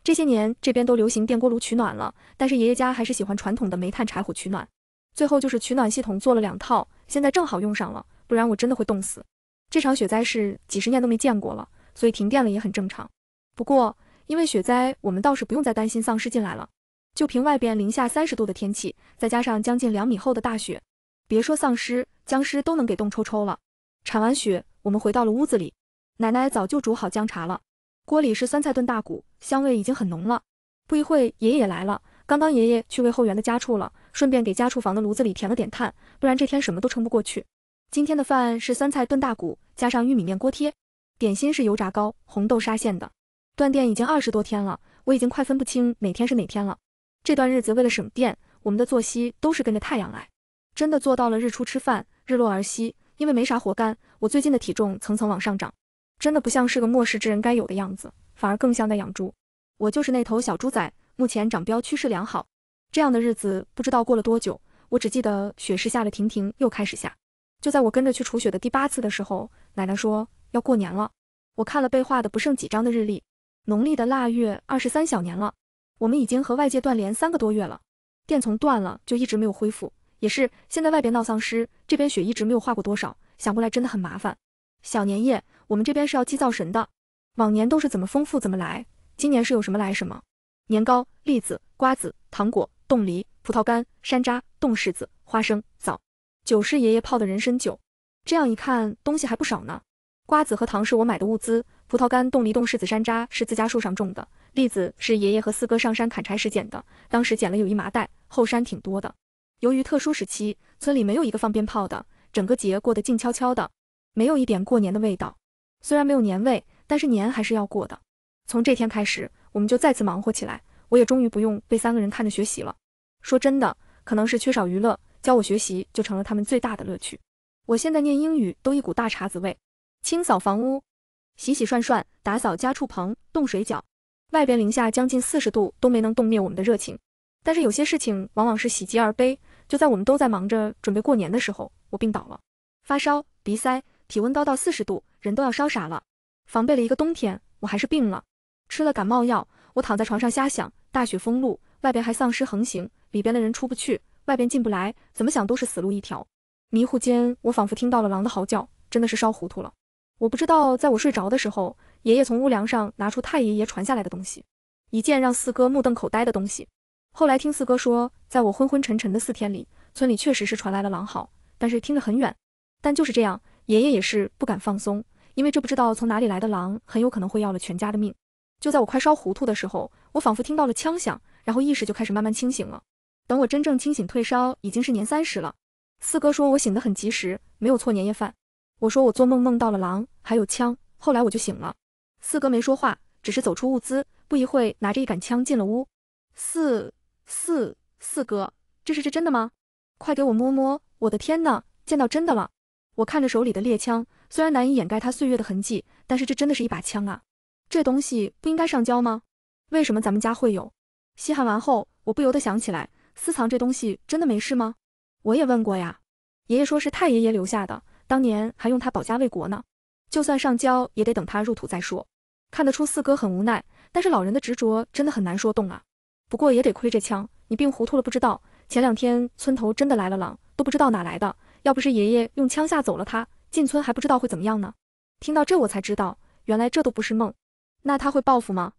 这些年这边都流行电锅炉取暖了，但是爷爷家还是喜欢传统的煤炭柴火取暖。最后就是取暖系统做了两套，现在正好用上了，不然我真的会冻死。这场雪灾是几十年都没见过了，所以停电了也很正常。不过因为雪灾，我们倒是不用再担心丧尸进来了。就凭外边零下三十度的天气，再加上将近两米厚的大雪，别说丧尸，僵尸都能给冻抽抽了。铲完雪，我们回到了屋子里，奶奶早就煮好姜茶了。锅里是酸菜炖大骨，香味已经很浓了。不一会，爷爷来了。刚刚爷爷去喂后园的家畜了，顺便给家畜房的炉子里填了点炭，不然这天什么都撑不过去。今天的饭是酸菜炖大骨，加上玉米面锅贴。点心是油炸糕，红豆沙馅的。断电已经二十多天了，我已经快分不清哪天是哪天了。这段日子为了省电，我们的作息都是跟着太阳来，真的做到了日出吃饭，日落而息。因为没啥活干，我最近的体重层层往上涨。真的不像是个末世之人该有的样子，反而更像在养猪。我就是那头小猪仔，目前长膘趋势良好。这样的日子不知道过了多久，我只记得雪是下了停停又开始下。就在我跟着去除雪的第八次的时候，奶奶说要过年了。我看了被画的不剩几张的日历，农历的腊月二十三小年了。我们已经和外界断联三个多月了，电从断了就一直没有恢复。也是现在外边闹丧尸，这边雪一直没有化过多少，想过来真的很麻烦。小年夜。我们这边是要祭灶神的，往年都是怎么丰富怎么来，今年是有什么来什么。年糕、栗子、瓜子、糖果、冻梨、葡萄干、山楂、冻柿子、花生、枣。酒是爷爷泡的人参酒，这样一看东西还不少呢。瓜子和糖是我买的物资，葡萄干、冻梨、冻柿子、山楂是自家树上种的，栗子是爷爷和四哥上山砍柴时捡的，当时捡了有一麻袋，后山挺多的。由于特殊时期，村里没有一个放鞭炮的，整个节过得静悄悄的，没有一点过年的味道。虽然没有年味，但是年还是要过的。从这天开始，我们就再次忙活起来，我也终于不用被三个人看着学习了。说真的，可能是缺少娱乐，教我学习就成了他们最大的乐趣。我现在念英语都一股大碴子味。清扫房屋，洗洗涮涮，打扫家畜棚，冻水饺。外边零下将近四十度都没能冻灭我们的热情。但是有些事情往往是喜极而悲。就在我们都在忙着准备过年的时候，我病倒了，发烧、鼻塞，体温高到四十度。人都要烧傻了，防备了一个冬天，我还是病了，吃了感冒药。我躺在床上瞎想，大雪封路，外边还丧尸横行，里边的人出不去，外边进不来，怎么想都是死路一条。迷糊间，我仿佛听到了狼的嚎叫，真的是烧糊涂了。我不知道，在我睡着的时候，爷爷从屋梁上拿出太爷爷传下来的东西，一件让四哥目瞪口呆的东西。后来听四哥说，在我昏昏沉沉的四天里，村里确实是传来了狼嚎，但是听着很远。但就是这样。爷爷也是不敢放松，因为这不知道从哪里来的狼很有可能会要了全家的命。就在我快烧糊涂的时候，我仿佛听到了枪响，然后意识就开始慢慢清醒了。等我真正清醒退烧，已经是年三十了。四哥说，我醒得很及时，没有错。年夜饭，我说我做梦梦到了狼，还有枪，后来我就醒了。四哥没说话，只是走出物资，不一会拿着一杆枪进了屋。四四四哥，这是这真的吗？快给我摸摸，我的天哪，见到真的了。我看着手里的猎枪，虽然难以掩盖它岁月的痕迹，但是这真的是一把枪啊！这东西不应该上交吗？为什么咱们家会有？稀罕完后，我不由得想起来，私藏这东西真的没事吗？我也问过呀，爷爷说是太爷爷留下的，当年还用它保家卫国呢。就算上交，也得等他入土再说。看得出四哥很无奈，但是老人的执着真的很难说动啊。不过也得亏这枪，你病糊涂了不知道，前两天村头真的来了狼，都不知道哪来的。要不是爷爷用枪吓走了他，进村还不知道会怎么样呢。听到这，我才知道原来这都不是梦。那他会报复吗？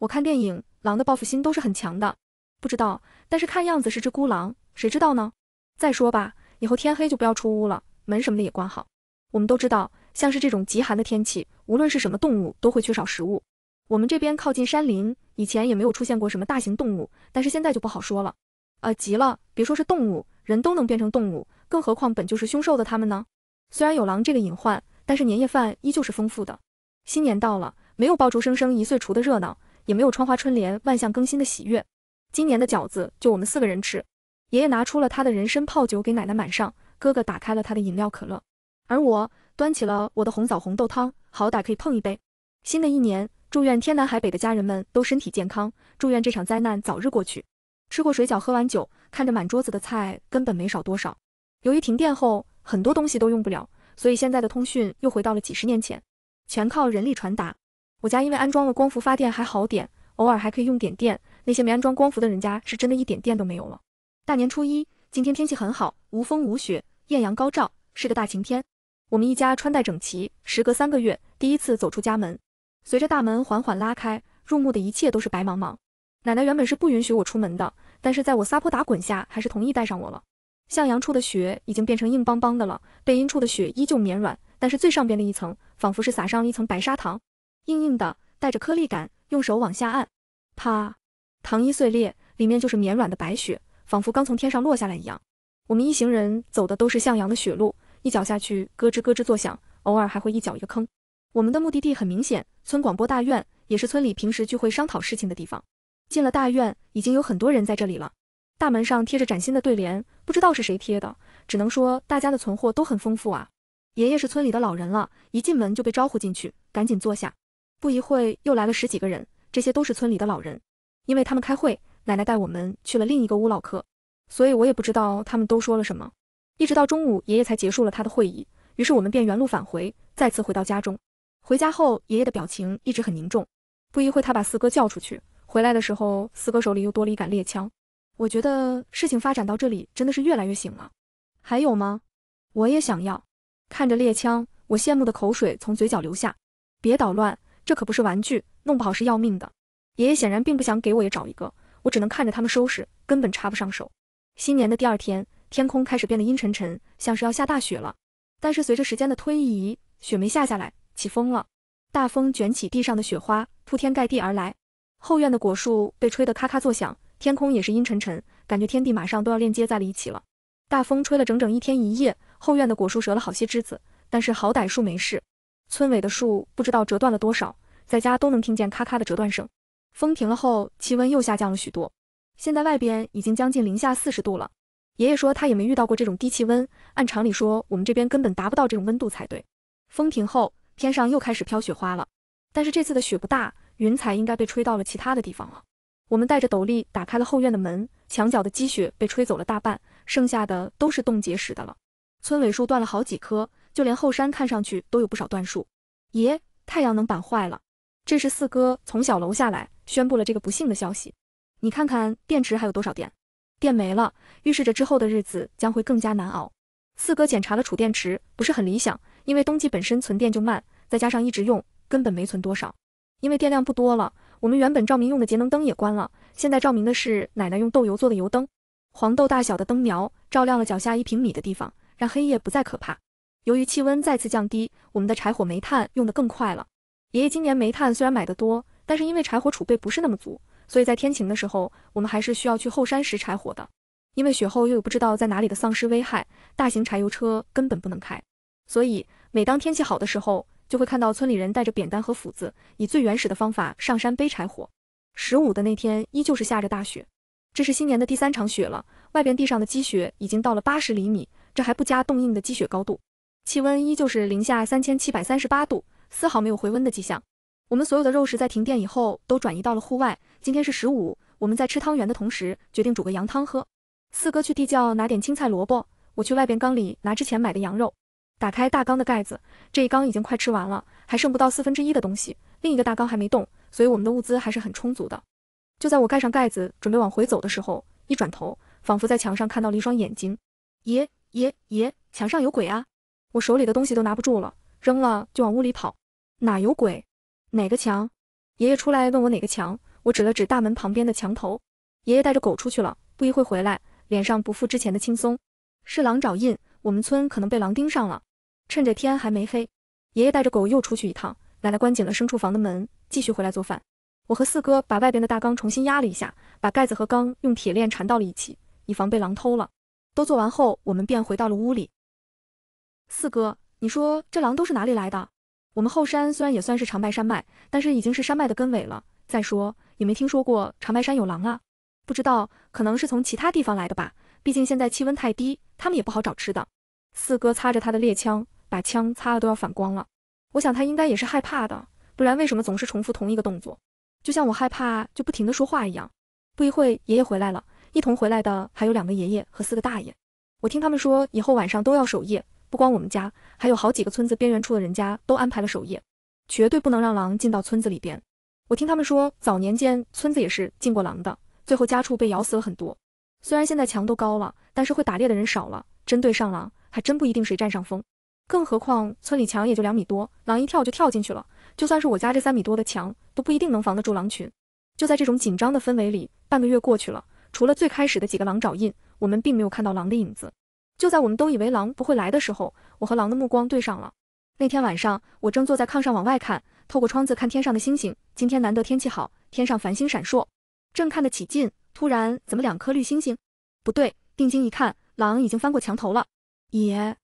我看电影，狼的报复心都是很强的。不知道，但是看样子是只孤狼，谁知道呢？再说吧，以后天黑就不要出屋了，门什么的也关好。我们都知道，像是这种极寒的天气，无论是什么动物都会缺少食物。我们这边靠近山林，以前也没有出现过什么大型动物，但是现在就不好说了。呃，急了，别说是动物，人都能变成动物。更何况本就是凶兽的他们呢？虽然有狼这个隐患，但是年夜饭依旧是丰富的。新年到了，没有爆竹声声一岁除的热闹，也没有窗花春联万象更新的喜悦。今年的饺子就我们四个人吃。爷爷拿出了他的人参泡酒给奶奶满上，哥哥打开了他的饮料可乐，而我端起了我的红枣红豆汤，好歹可以碰一杯。新的一年，祝愿天南海北的家人们都身体健康，祝愿这场灾难早日过去。吃过水饺，喝完酒，看着满桌子的菜，根本没少多少。由于停电后很多东西都用不了，所以现在的通讯又回到了几十年前，全靠人力传达。我家因为安装了光伏发电还好点，偶尔还可以用点电。那些没安装光伏的人家是真的一点电都没有了。大年初一，今天天气很好，无风无雪，艳阳高照，是个大晴天。我们一家穿戴整齐，时隔三个月第一次走出家门。随着大门缓缓拉开，入目的一切都是白茫茫。奶奶原本是不允许我出门的，但是在我撒泼打滚下，还是同意带上我了。向阳处的雪已经变成硬邦邦的了，背阴处的雪依旧绵软，但是最上边的一层仿佛是撒上了一层白砂糖，硬硬的，带着颗粒感，用手往下按，啪，糖衣碎裂，里面就是绵软的白雪，仿佛刚从天上落下来一样。我们一行人走的都是向阳的雪路，一脚下去咯吱咯吱作响，偶尔还会一脚一个坑。我们的目的地很明显，村广播大院也是村里平时聚会商讨事情的地方。进了大院，已经有很多人在这里了。大门上贴着崭新的对联，不知道是谁贴的，只能说大家的存货都很丰富啊。爷爷是村里的老人了，一进门就被招呼进去，赶紧坐下。不一会又来了十几个人，这些都是村里的老人，因为他们开会，奶奶带我们去了另一个屋唠嗑，所以我也不知道他们都说了什么。一直到中午，爷爷才结束了他的会议，于是我们便原路返回，再次回到家中。回家后，爷爷的表情一直很凝重。不一会他把四哥叫出去，回来的时候，四哥手里又多了一杆猎枪。我觉得事情发展到这里真的是越来越醒了。还有吗？我也想要。看着猎枪，我羡慕的口水从嘴角流下。别捣乱，这可不是玩具，弄不好是要命的。爷爷显然并不想给我也找一个，我只能看着他们收拾，根本插不上手。新年的第二天，天空开始变得阴沉沉，像是要下大雪了。但是随着时间的推移，雪没下下来，起风了。大风卷起地上的雪花，铺天盖地而来。后院的果树被吹得咔咔作响。天空也是阴沉沉，感觉天地马上都要链接在了一起了。大风吹了整整一天一夜，后院的果树折了好些枝子，但是好歹树没事。村尾的树不知道折断了多少，在家都能听见咔咔的折断声。风停了后，气温又下降了许多，现在外边已经将近零下四十度了。爷爷说他也没遇到过这种低气温，按常理说我们这边根本达不到这种温度才对。风停后，天上又开始飘雪花了，但是这次的雪不大，云彩应该被吹到了其他的地方了。我们带着斗笠，打开了后院的门。墙角的积雪被吹走了大半，剩下的都是冻结时的了。村尾树断了好几棵，就连后山看上去都有不少断树。爷，太阳能板坏了。这是四哥从小楼下来，宣布了这个不幸的消息。你看看电池还有多少电？电没了，预示着之后的日子将会更加难熬。四哥检查了储电池，不是很理想，因为冬季本身存电就慢，再加上一直用，根本没存多少。因为电量不多了。我们原本照明用的节能灯也关了，现在照明的是奶奶用豆油做的油灯，黄豆大小的灯苗照亮了脚下一平米的地方，让黑夜不再可怕。由于气温再次降低，我们的柴火煤炭用得更快了。爷爷今年煤炭虽然买的多，但是因为柴火储备不是那么足，所以在天晴的时候，我们还是需要去后山拾柴火的。因为雪后又有不知道在哪里的丧尸危害，大型柴油车根本不能开，所以每当天气好的时候。就会看到村里人带着扁担和斧子，以最原始的方法上山背柴火。十五的那天依旧是下着大雪，这是新年的第三场雪了。外边地上的积雪已经到了八十厘米，这还不加冻硬的积雪高度。气温依旧是零下三千七百三十八度，丝毫没有回温的迹象。我们所有的肉食在停电以后都转移到了户外。今天是十五，我们在吃汤圆的同时，决定煮个羊汤喝。四哥去地窖拿点青菜萝卜，我去外边缸里拿之前买的羊肉。打开大缸的盖子，这一缸已经快吃完了，还剩不到四分之一的东西。另一个大缸还没动，所以我们的物资还是很充足的。就在我盖上盖子准备往回走的时候，一转头，仿佛在墙上看到了一双眼睛。爷爷爷，墙上有鬼啊！我手里的东西都拿不住了，扔了就往屋里跑。哪有鬼？哪个墙？爷爷出来问我哪个墙，我指了指大门旁边的墙头。爷爷带着狗出去了，不一会回来，脸上不复之前的轻松。是狼爪印，我们村可能被狼盯上了。趁着天还没黑，爷爷带着狗又出去一趟，奶奶关紧了牲畜房的门，继续回来做饭。我和四哥把外边的大缸重新压了一下，把盖子和缸用铁链缠到了一起，以防被狼偷了。都做完后，我们便回到了屋里。四哥，你说这狼都是哪里来的？我们后山虽然也算是长白山脉，但是已经是山脉的根尾了。再说也没听说过长白山有狼啊。不知道，可能是从其他地方来的吧。毕竟现在气温太低，他们也不好找吃的。四哥擦着他的猎枪。把枪擦的都要反光了，我想他应该也是害怕的，不然为什么总是重复同一个动作？就像我害怕就不停的说话一样。不一会，爷爷回来了，一同回来的还有两个爷爷和四个大爷。我听他们说，以后晚上都要守夜，不光我们家，还有好几个村子边缘处的人家都安排了守夜，绝对不能让狼进到村子里边。我听他们说，早年间村子也是进过狼的，最后家畜被咬死了很多。虽然现在墙都高了，但是会打猎的人少了，针对上狼还真不一定谁占上风。更何况，村里墙也就两米多，狼一跳就跳进去了。就算是我家这三米多的墙，都不一定能防得住狼群。就在这种紧张的氛围里，半个月过去了，除了最开始的几个狼爪印，我们并没有看到狼的影子。就在我们都以为狼不会来的时候，我和狼的目光对上了。那天晚上，我正坐在炕上往外看，透过窗子看天上的星星。今天难得天气好，天上繁星闪烁，正看得起劲，突然怎么两颗绿星星？不对，定睛一看，狼已经翻过墙头了。爷，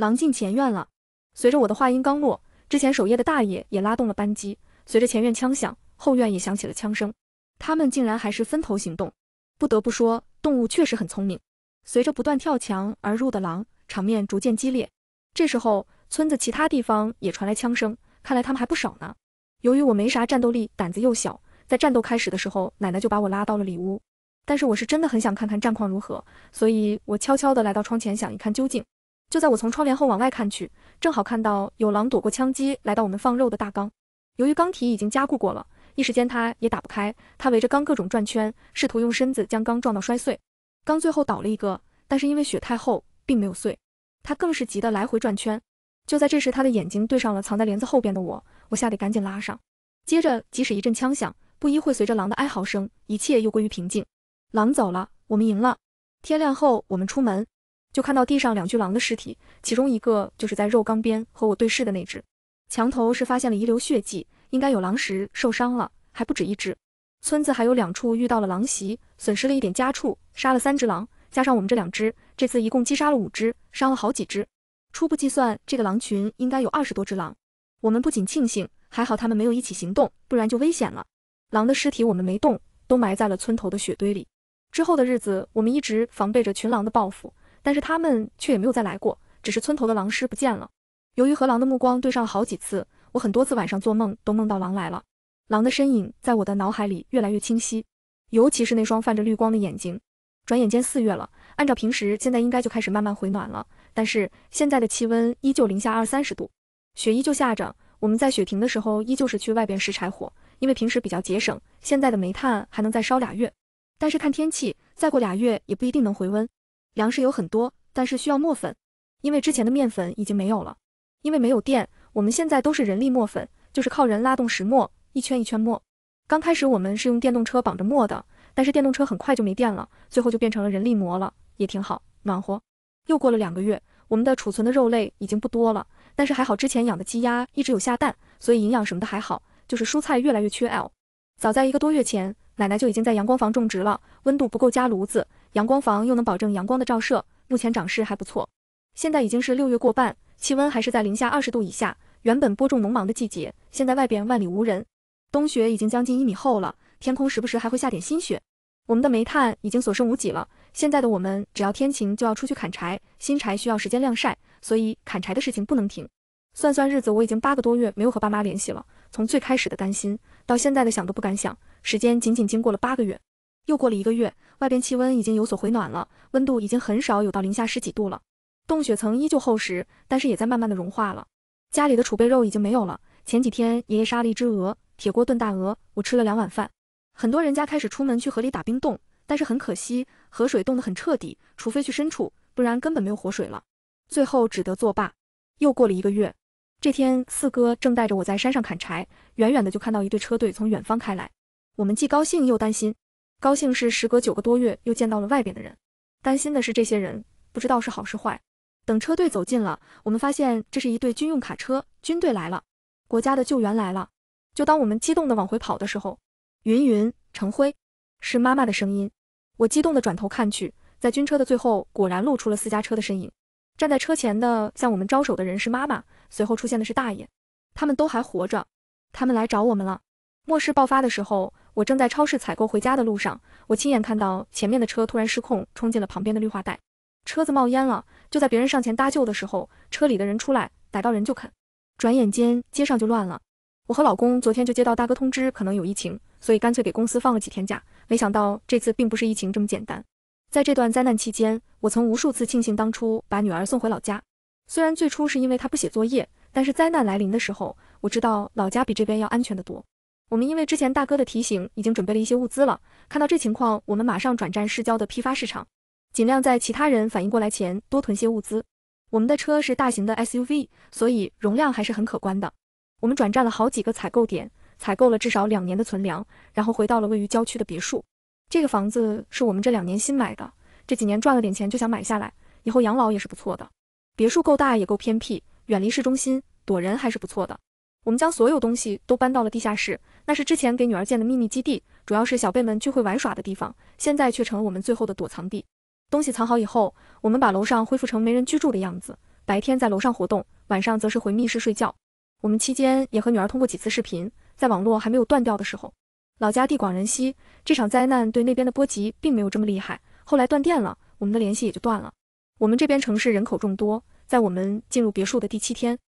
狼进前院了。随着我的话音刚落，之前守夜的大爷也拉动了扳机。随着前院枪响，后院也响起了枪声。他们竟然还是分头行动。不得不说，动物确实很聪明。随着不断跳墙而入的狼，场面逐渐激烈。这时候，村子其他地方也传来枪声，看来他们还不少呢。由于我没啥战斗力，胆子又小，在战斗开始的时候，奶奶就把我拉到了里屋。但是我是真的很想看看战况如何，所以我悄悄地来到窗前，想一看究竟。就在我从窗帘后往外看去，正好看到有狼躲过枪击，来到我们放肉的大缸。由于缸体已经加固过了，一时间它也打不开。它围着缸各种转圈，试图用身子将缸撞到摔碎。缸最后倒了一个，但是因为雪太厚，并没有碎。它更是急得来回转圈。就在这时，它的眼睛对上了藏在帘子后边的我，我吓得赶紧拉上。接着，即使一阵枪响，不一会随着狼的哀嚎声，一切又归于平静。狼走了，我们赢了。天亮后，我们出门。就看到地上两具狼的尸体，其中一个就是在肉缸边和我对视的那只。墙头是发现了遗留血迹，应该有狼食受伤了，还不止一只。村子还有两处遇到了狼袭，损失了一点家畜，杀了三只狼，加上我们这两只，这次一共击杀了五只，伤了好几只。初步计算，这个狼群应该有二十多只狼。我们不仅庆幸，还好他们没有一起行动，不然就危险了。狼的尸体我们没动，都埋在了村头的雪堆里。之后的日子，我们一直防备着群狼的报复。但是他们却也没有再来过，只是村头的狼尸不见了。由于和狼的目光对上了好几次，我很多次晚上做梦都梦到狼来了，狼的身影在我的脑海里越来越清晰，尤其是那双泛着绿光的眼睛。转眼间四月了，按照平时，现在应该就开始慢慢回暖了，但是现在的气温依旧零下二三十度，雪依旧下着。我们在雪停的时候，依旧是去外边拾柴火，因为平时比较节省，现在的煤炭还能再烧俩月，但是看天气，再过俩月也不一定能回温。粮食有很多，但是需要磨粉，因为之前的面粉已经没有了。因为没有电，我们现在都是人力磨粉，就是靠人拉动石磨，一圈一圈磨。刚开始我们是用电动车绑着磨的，但是电动车很快就没电了，最后就变成了人力磨了，也挺好，暖和。又过了两个月，我们的储存的肉类已经不多了，但是还好之前养的鸡鸭一直有下蛋，所以营养什么的还好。就是蔬菜越来越缺料。早在一个多月前，奶奶就已经在阳光房种植了，温度不够加炉子。阳光房又能保证阳光的照射，目前长势还不错。现在已经是六月过半，气温还是在零下二十度以下。原本播种农忙的季节，现在外边万里无人，冬雪已经将近一米厚了，天空时不时还会下点新雪。我们的煤炭已经所剩无几了，现在的我们只要天晴就要出去砍柴，新柴需要时间晾晒，所以砍柴的事情不能停。算算日子，我已经八个多月没有和爸妈联系了，从最开始的担心到现在的想都不敢想，时间仅仅经过了八个月。又过了一个月，外边气温已经有所回暖了，温度已经很少有到零下十几度了。冻雪层依旧厚实，但是也在慢慢的融化了。家里的储备肉已经没有了，前几天爷爷杀了一只鹅，铁锅炖大鹅，我吃了两碗饭。很多人家开始出门去河里打冰冻，但是很可惜，河水冻得很彻底，除非去深处，不然根本没有活水了。最后只得作罢。又过了一个月，这天四哥正带着我在山上砍柴，远远的就看到一队车队从远方开来，我们既高兴又担心。高兴是时隔九个多月又见到了外边的人，担心的是这些人不知道是好是坏。等车队走近了，我们发现这是一队军用卡车，军队来了，国家的救援来了。就当我们激动地往回跑的时候，云云、成辉，是妈妈的声音。我激动地转头看去，在军车的最后，果然露出了私家车的身影。站在车前的向我们招手的人是妈妈，随后出现的是大爷，他们都还活着，他们来找我们了。末世爆发的时候。我正在超市采购回家的路上，我亲眼看到前面的车突然失控，冲进了旁边的绿化带，车子冒烟了。就在别人上前搭救的时候，车里的人出来，逮到人就啃。转眼间，街上就乱了。我和老公昨天就接到大哥通知，可能有疫情，所以干脆给公司放了几天假。没想到这次并不是疫情这么简单。在这段灾难期间，我曾无数次庆幸当初把女儿送回老家。虽然最初是因为她不写作业，但是灾难来临的时候，我知道老家比这边要安全得多。我们因为之前大哥的提醒，已经准备了一些物资了。看到这情况，我们马上转战市郊的批发市场，尽量在其他人反应过来前多囤些物资。我们的车是大型的 SUV，所以容量还是很可观的。我们转战了好几个采购点，采购了至少两年的存粮，然后回到了位于郊区的别墅。这个房子是我们这两年新买的，这几年赚了点钱就想买下来，以后养老也是不错的。别墅够大也够偏僻，远离市中心，躲人还是不错的。我们将所有东西都搬到了地下室。那是之前给女儿建的秘密基地，主要是小辈们聚会玩耍的地方。现在却成了我们最后的躲藏地。东西藏好以后，我们把楼上恢复成没人居住的样子。白天在楼上活动，晚上则是回密室睡觉。我们期间也和女儿通过几次视频，在网络还没有断掉的时候。老家地广人稀，这场灾难对那边的波及并没有这么厉害。后来断电了，我们的联系也就断了。我们这边城市人口众多，在我们进入别墅的第七天，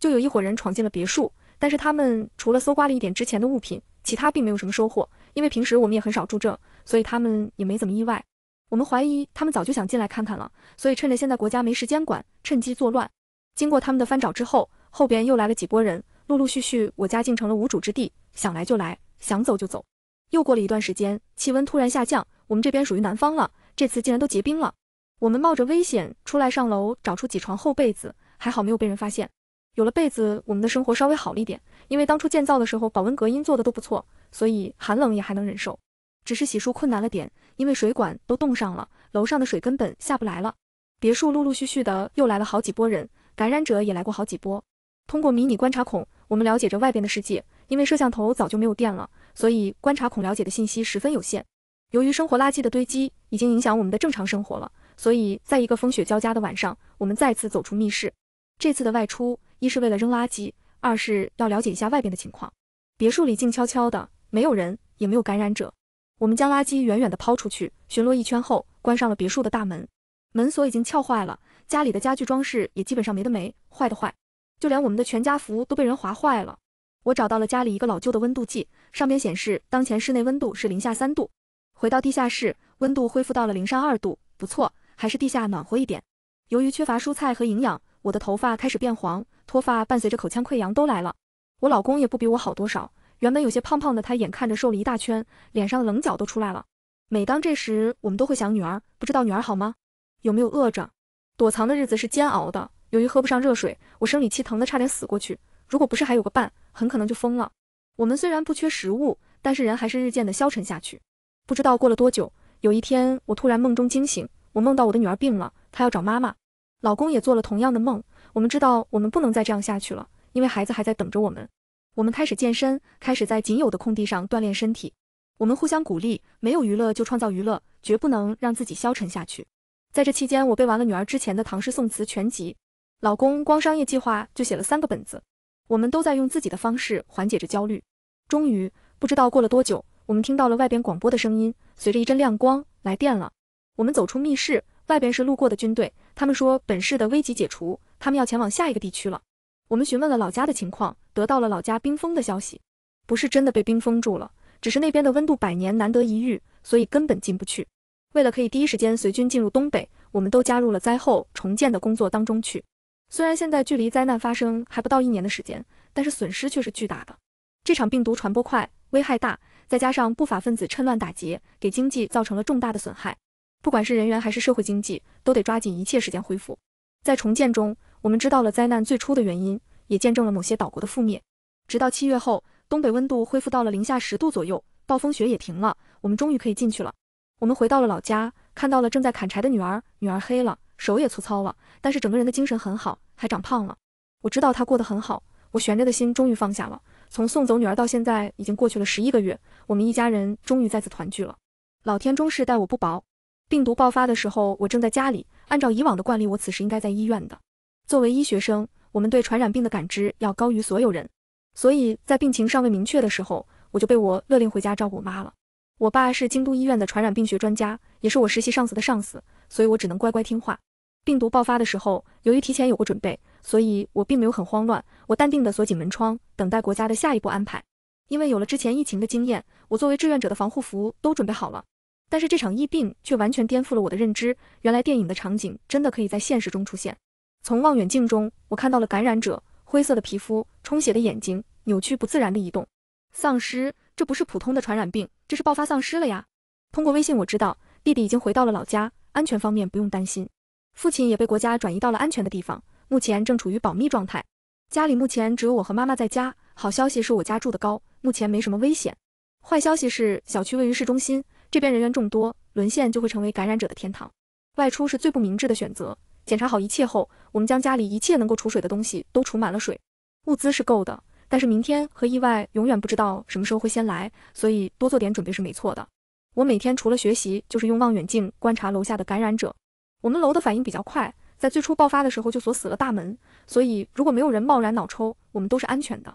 就有一伙人闯进了别墅。但是他们除了搜刮了一点值钱的物品，其他并没有什么收获。因为平时我们也很少住这，所以他们也没怎么意外。我们怀疑他们早就想进来看看了，所以趁着现在国家没时间管，趁机作乱。经过他们的翻找之后，后边又来了几波人，陆陆续续，我家竟成了无主之地，想来就来，想走就走。又过了一段时间，气温突然下降，我们这边属于南方了，这次竟然都结冰了。我们冒着危险出来上楼，找出几床厚被子，还好没有被人发现。有了被子，我们的生活稍微好了一点。因为当初建造的时候，保温隔音做的都不错，所以寒冷也还能忍受。只是洗漱困难了点，因为水管都冻上了，楼上的水根本下不来了。别墅陆陆续续的又来了好几波人，感染者也来过好几波。通过迷你观察孔，我们了解着外边的世界。因为摄像头早就没有电了，所以观察孔了解的信息十分有限。由于生活垃圾的堆积，已经影响我们的正常生活了。所以在一个风雪交加的晚上，我们再次走出密室。这次的外出。一是为了扔垃圾，二是要了解一下外边的情况。别墅里静悄悄的，没有人，也没有感染者。我们将垃圾远远的抛出去，巡逻一圈后，关上了别墅的大门。门锁已经撬坏了，家里的家具装饰也基本上没的没，坏的坏。就连我们的全家福都被人划坏了。我找到了家里一个老旧的温度计，上边显示当前室内温度是零下三度。回到地下室，温度恢复到了零上二度，不错，还是地下暖和一点。由于缺乏蔬菜和营养。我的头发开始变黄，脱发伴随着口腔溃疡都来了。我老公也不比我好多少，原本有些胖胖的他，眼看着瘦了一大圈，脸上的棱角都出来了。每当这时，我们都会想女儿，不知道女儿好吗？有没有饿着？躲藏的日子是煎熬的，由于喝不上热水，我生理期疼得差点死过去。如果不是还有个伴，很可能就疯了。我们虽然不缺食物，但是人还是日渐的消沉下去。不知道过了多久，有一天我突然梦中惊醒，我梦到我的女儿病了，她要找妈妈。老公也做了同样的梦。我们知道我们不能再这样下去了，因为孩子还在等着我们。我们开始健身，开始在仅有的空地上锻炼身体。我们互相鼓励，没有娱乐就创造娱乐，绝不能让自己消沉下去。在这期间，我背完了女儿之前的唐诗宋词全集。老公光商业计划就写了三个本子。我们都在用自己的方式缓解着焦虑。终于，不知道过了多久，我们听到了外边广播的声音，随着一阵亮光，来电了。我们走出密室。外边是路过的军队，他们说本市的危机解除，他们要前往下一个地区了。我们询问了老家的情况，得到了老家冰封的消息，不是真的被冰封住了，只是那边的温度百年难得一遇，所以根本进不去。为了可以第一时间随军进入东北，我们都加入了灾后重建的工作当中去。虽然现在距离灾难发生还不到一年的时间，但是损失却是巨大的。这场病毒传播快，危害大，再加上不法分子趁乱打劫，给经济造成了重大的损害。不管是人员还是社会经济，都得抓紧一切时间恢复。在重建中，我们知道了灾难最初的原因，也见证了某些岛国的覆灭。直到七月后，东北温度恢复到了零下十度左右，暴风雪也停了，我们终于可以进去了。我们回到了老家，看到了正在砍柴的女儿。女儿黑了，手也粗糙了，但是整个人的精神很好，还长胖了。我知道她过得很好，我悬着的心终于放下了。从送走女儿到现在，已经过去了十一个月，我们一家人终于再次团聚了。老天终是待我不薄。病毒爆发的时候，我正在家里。按照以往的惯例，我此时应该在医院的。作为医学生，我们对传染病的感知要高于所有人，所以在病情尚未明确的时候，我就被我勒令回家照顾我妈了。我爸是京都医院的传染病学专家，也是我实习上司的上司，所以我只能乖乖听话。病毒爆发的时候，由于提前有过准备，所以我并没有很慌乱，我淡定地锁紧门窗，等待国家的下一步安排。因为有了之前疫情的经验，我作为志愿者的防护服都准备好了。但是这场疫病却完全颠覆了我的认知。原来电影的场景真的可以在现实中出现。从望远镜中，我看到了感染者，灰色的皮肤，充血的眼睛，扭曲不自然的移动。丧尸，这不是普通的传染病，这是爆发丧尸了呀！通过微信，我知道弟弟已经回到了老家，安全方面不用担心。父亲也被国家转移到了安全的地方，目前正处于保密状态。家里目前只有我和妈妈在家。好消息是我家住的高，目前没什么危险。坏消息是小区位于市中心。这边人员众多，沦陷就会成为感染者的天堂。外出是最不明智的选择。检查好一切后，我们将家里一切能够储水的东西都储满了水。物资是够的，但是明天和意外永远不知道什么时候会先来，所以多做点准备是没错的。我每天除了学习，就是用望远镜观察楼下的感染者。我们楼的反应比较快，在最初爆发的时候就锁死了大门，所以如果没有人贸然脑抽，我们都是安全的。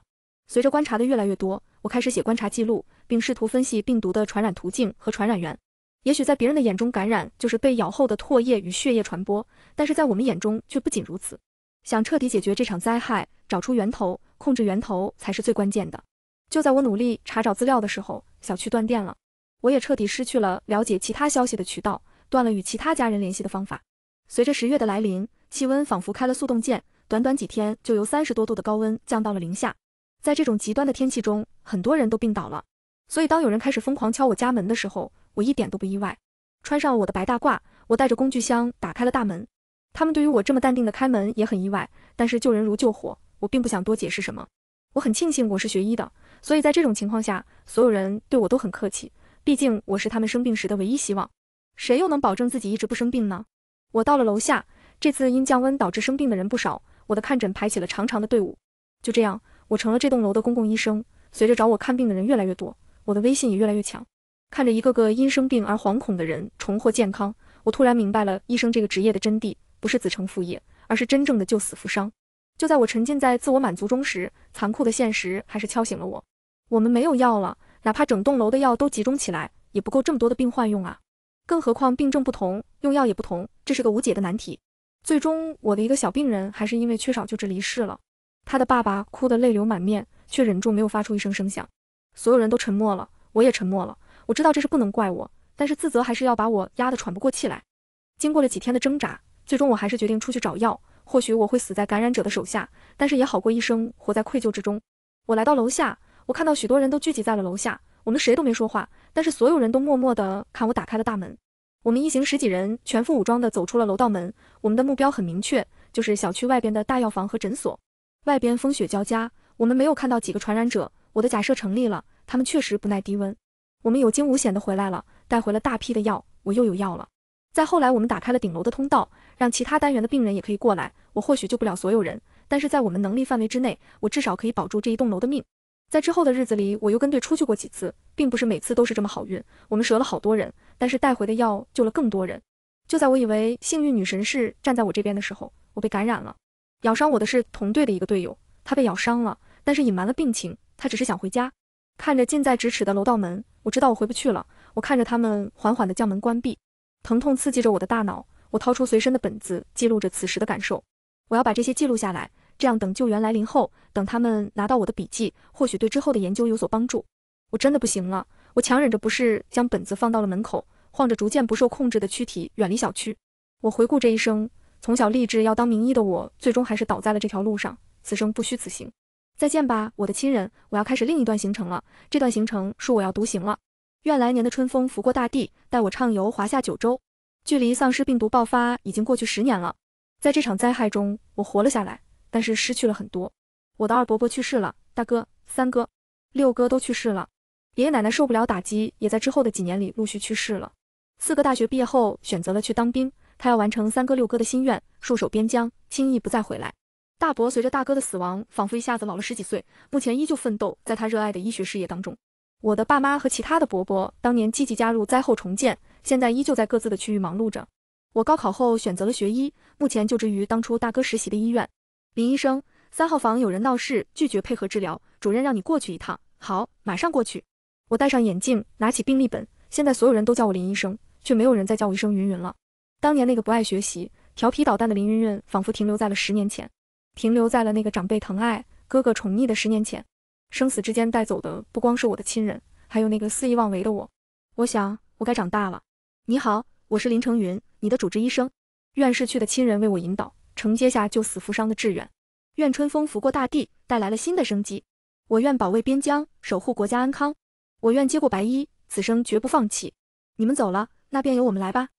随着观察的越来越多，我开始写观察记录，并试图分析病毒的传染途径和传染源。也许在别人的眼中，感染就是被咬后的唾液与血液传播，但是在我们眼中却不仅如此。想彻底解决这场灾害，找出源头，控制源头才是最关键的。就在我努力查找资料的时候，小区断电了，我也彻底失去了了解其他消息的渠道，断了与其他家人联系的方法。随着十月的来临，气温仿佛开了速冻键，短短几天就由三十多度的高温降到了零下。在这种极端的天气中，很多人都病倒了。所以当有人开始疯狂敲我家门的时候，我一点都不意外。穿上我的白大褂，我带着工具箱打开了大门。他们对于我这么淡定的开门也很意外，但是救人如救火，我并不想多解释什么。我很庆幸我是学医的，所以在这种情况下，所有人对我都很客气。毕竟我是他们生病时的唯一希望。谁又能保证自己一直不生病呢？我到了楼下，这次因降温导致生病的人不少，我的看诊排起了长长的队伍。就这样。我成了这栋楼的公共医生，随着找我看病的人越来越多，我的微信也越来越强。看着一个个因生病而惶恐的人重获健康，我突然明白了医生这个职业的真谛，不是子承父业，而是真正的救死扶伤。就在我沉浸在自我满足中时，残酷的现实还是敲醒了我。我们没有药了，哪怕整栋楼的药都集中起来，也不够这么多的病患用啊！更何况病症不同，用药也不同，这是个无解的难题。最终，我的一个小病人还是因为缺少救治离世了。他的爸爸哭得泪流满面，却忍住没有发出一声声响。所有人都沉默了，我也沉默了。我知道这是不能怪我，但是自责还是要把我压得喘不过气来。经过了几天的挣扎，最终我还是决定出去找药。或许我会死在感染者的手下，但是也好过一生活在愧疚之中。我来到楼下，我看到许多人都聚集在了楼下。我们谁都没说话，但是所有人都默默的看我打开了大门。我们一行十几人全副武装的走出了楼道门。我们的目标很明确，就是小区外边的大药房和诊所。外边风雪交加，我们没有看到几个传染者，我的假设成立了，他们确实不耐低温。我们有惊无险的回来了，带回了大批的药，我又有药了。再后来，我们打开了顶楼的通道，让其他单元的病人也可以过来。我或许救不了所有人，但是在我们能力范围之内，我至少可以保住这一栋楼的命。在之后的日子里，我又跟队出去过几次，并不是每次都是这么好运，我们折了好多人，但是带回的药救了更多人。就在我以为幸运女神是站在我这边的时候，我被感染了。咬伤我的是同队的一个队友，他被咬伤了，但是隐瞒了病情，他只是想回家。看着近在咫尺的楼道门，我知道我回不去了。我看着他们缓缓地将门关闭，疼痛刺激着我的大脑。我掏出随身的本子，记录着此时的感受。我要把这些记录下来，这样等救援来临后，等他们拿到我的笔记，或许对之后的研究有所帮助。我真的不行了，我强忍着不适，将本子放到了门口，晃着逐渐不受控制的躯体，远离小区。我回顾这一生。从小立志要当名医的我，最终还是倒在了这条路上，此生不虚此行。再见吧，我的亲人，我要开始另一段行程了。这段行程，恕我要独行了。愿来年的春风拂过大地，带我畅游华夏九州。距离丧尸病毒爆发已经过去十年了，在这场灾害中，我活了下来，但是失去了很多。我的二伯伯去世了，大哥、三哥、六哥都去世了，爷爷奶奶受不了打击，也在之后的几年里陆续去世了。四哥大学毕业后选择了去当兵。他要完成三哥六哥的心愿，戍守边疆，轻易不再回来。大伯随着大哥的死亡，仿佛一下子老了十几岁，目前依旧奋斗在他热爱的医学事业当中。我的爸妈和其他的伯伯当年积极加入灾后重建，现在依旧在各自的区域忙碌着。我高考后选择了学医，目前就职于当初大哥实习的医院。林医生，三号房有人闹事，拒绝配合治疗，主任让你过去一趟。好，马上过去。我戴上眼镜，拿起病历本。现在所有人都叫我林医生，却没有人再叫我一声云云了。当年那个不爱学习、调皮捣蛋的林云云，仿佛停留在了十年前，停留在了那个长辈疼爱、哥哥宠溺的十年前。生死之间带走的，不光是我的亲人，还有那个肆意妄为的我。我想，我该长大了。你好，我是林成云，你的主治医生。愿逝去的亲人为我引导，承接下救死扶伤的志愿。愿春风拂过大地，带来了新的生机。我愿保卫边疆，守护国家安康。我愿接过白衣，此生绝不放弃。你们走了，那便由我们来吧。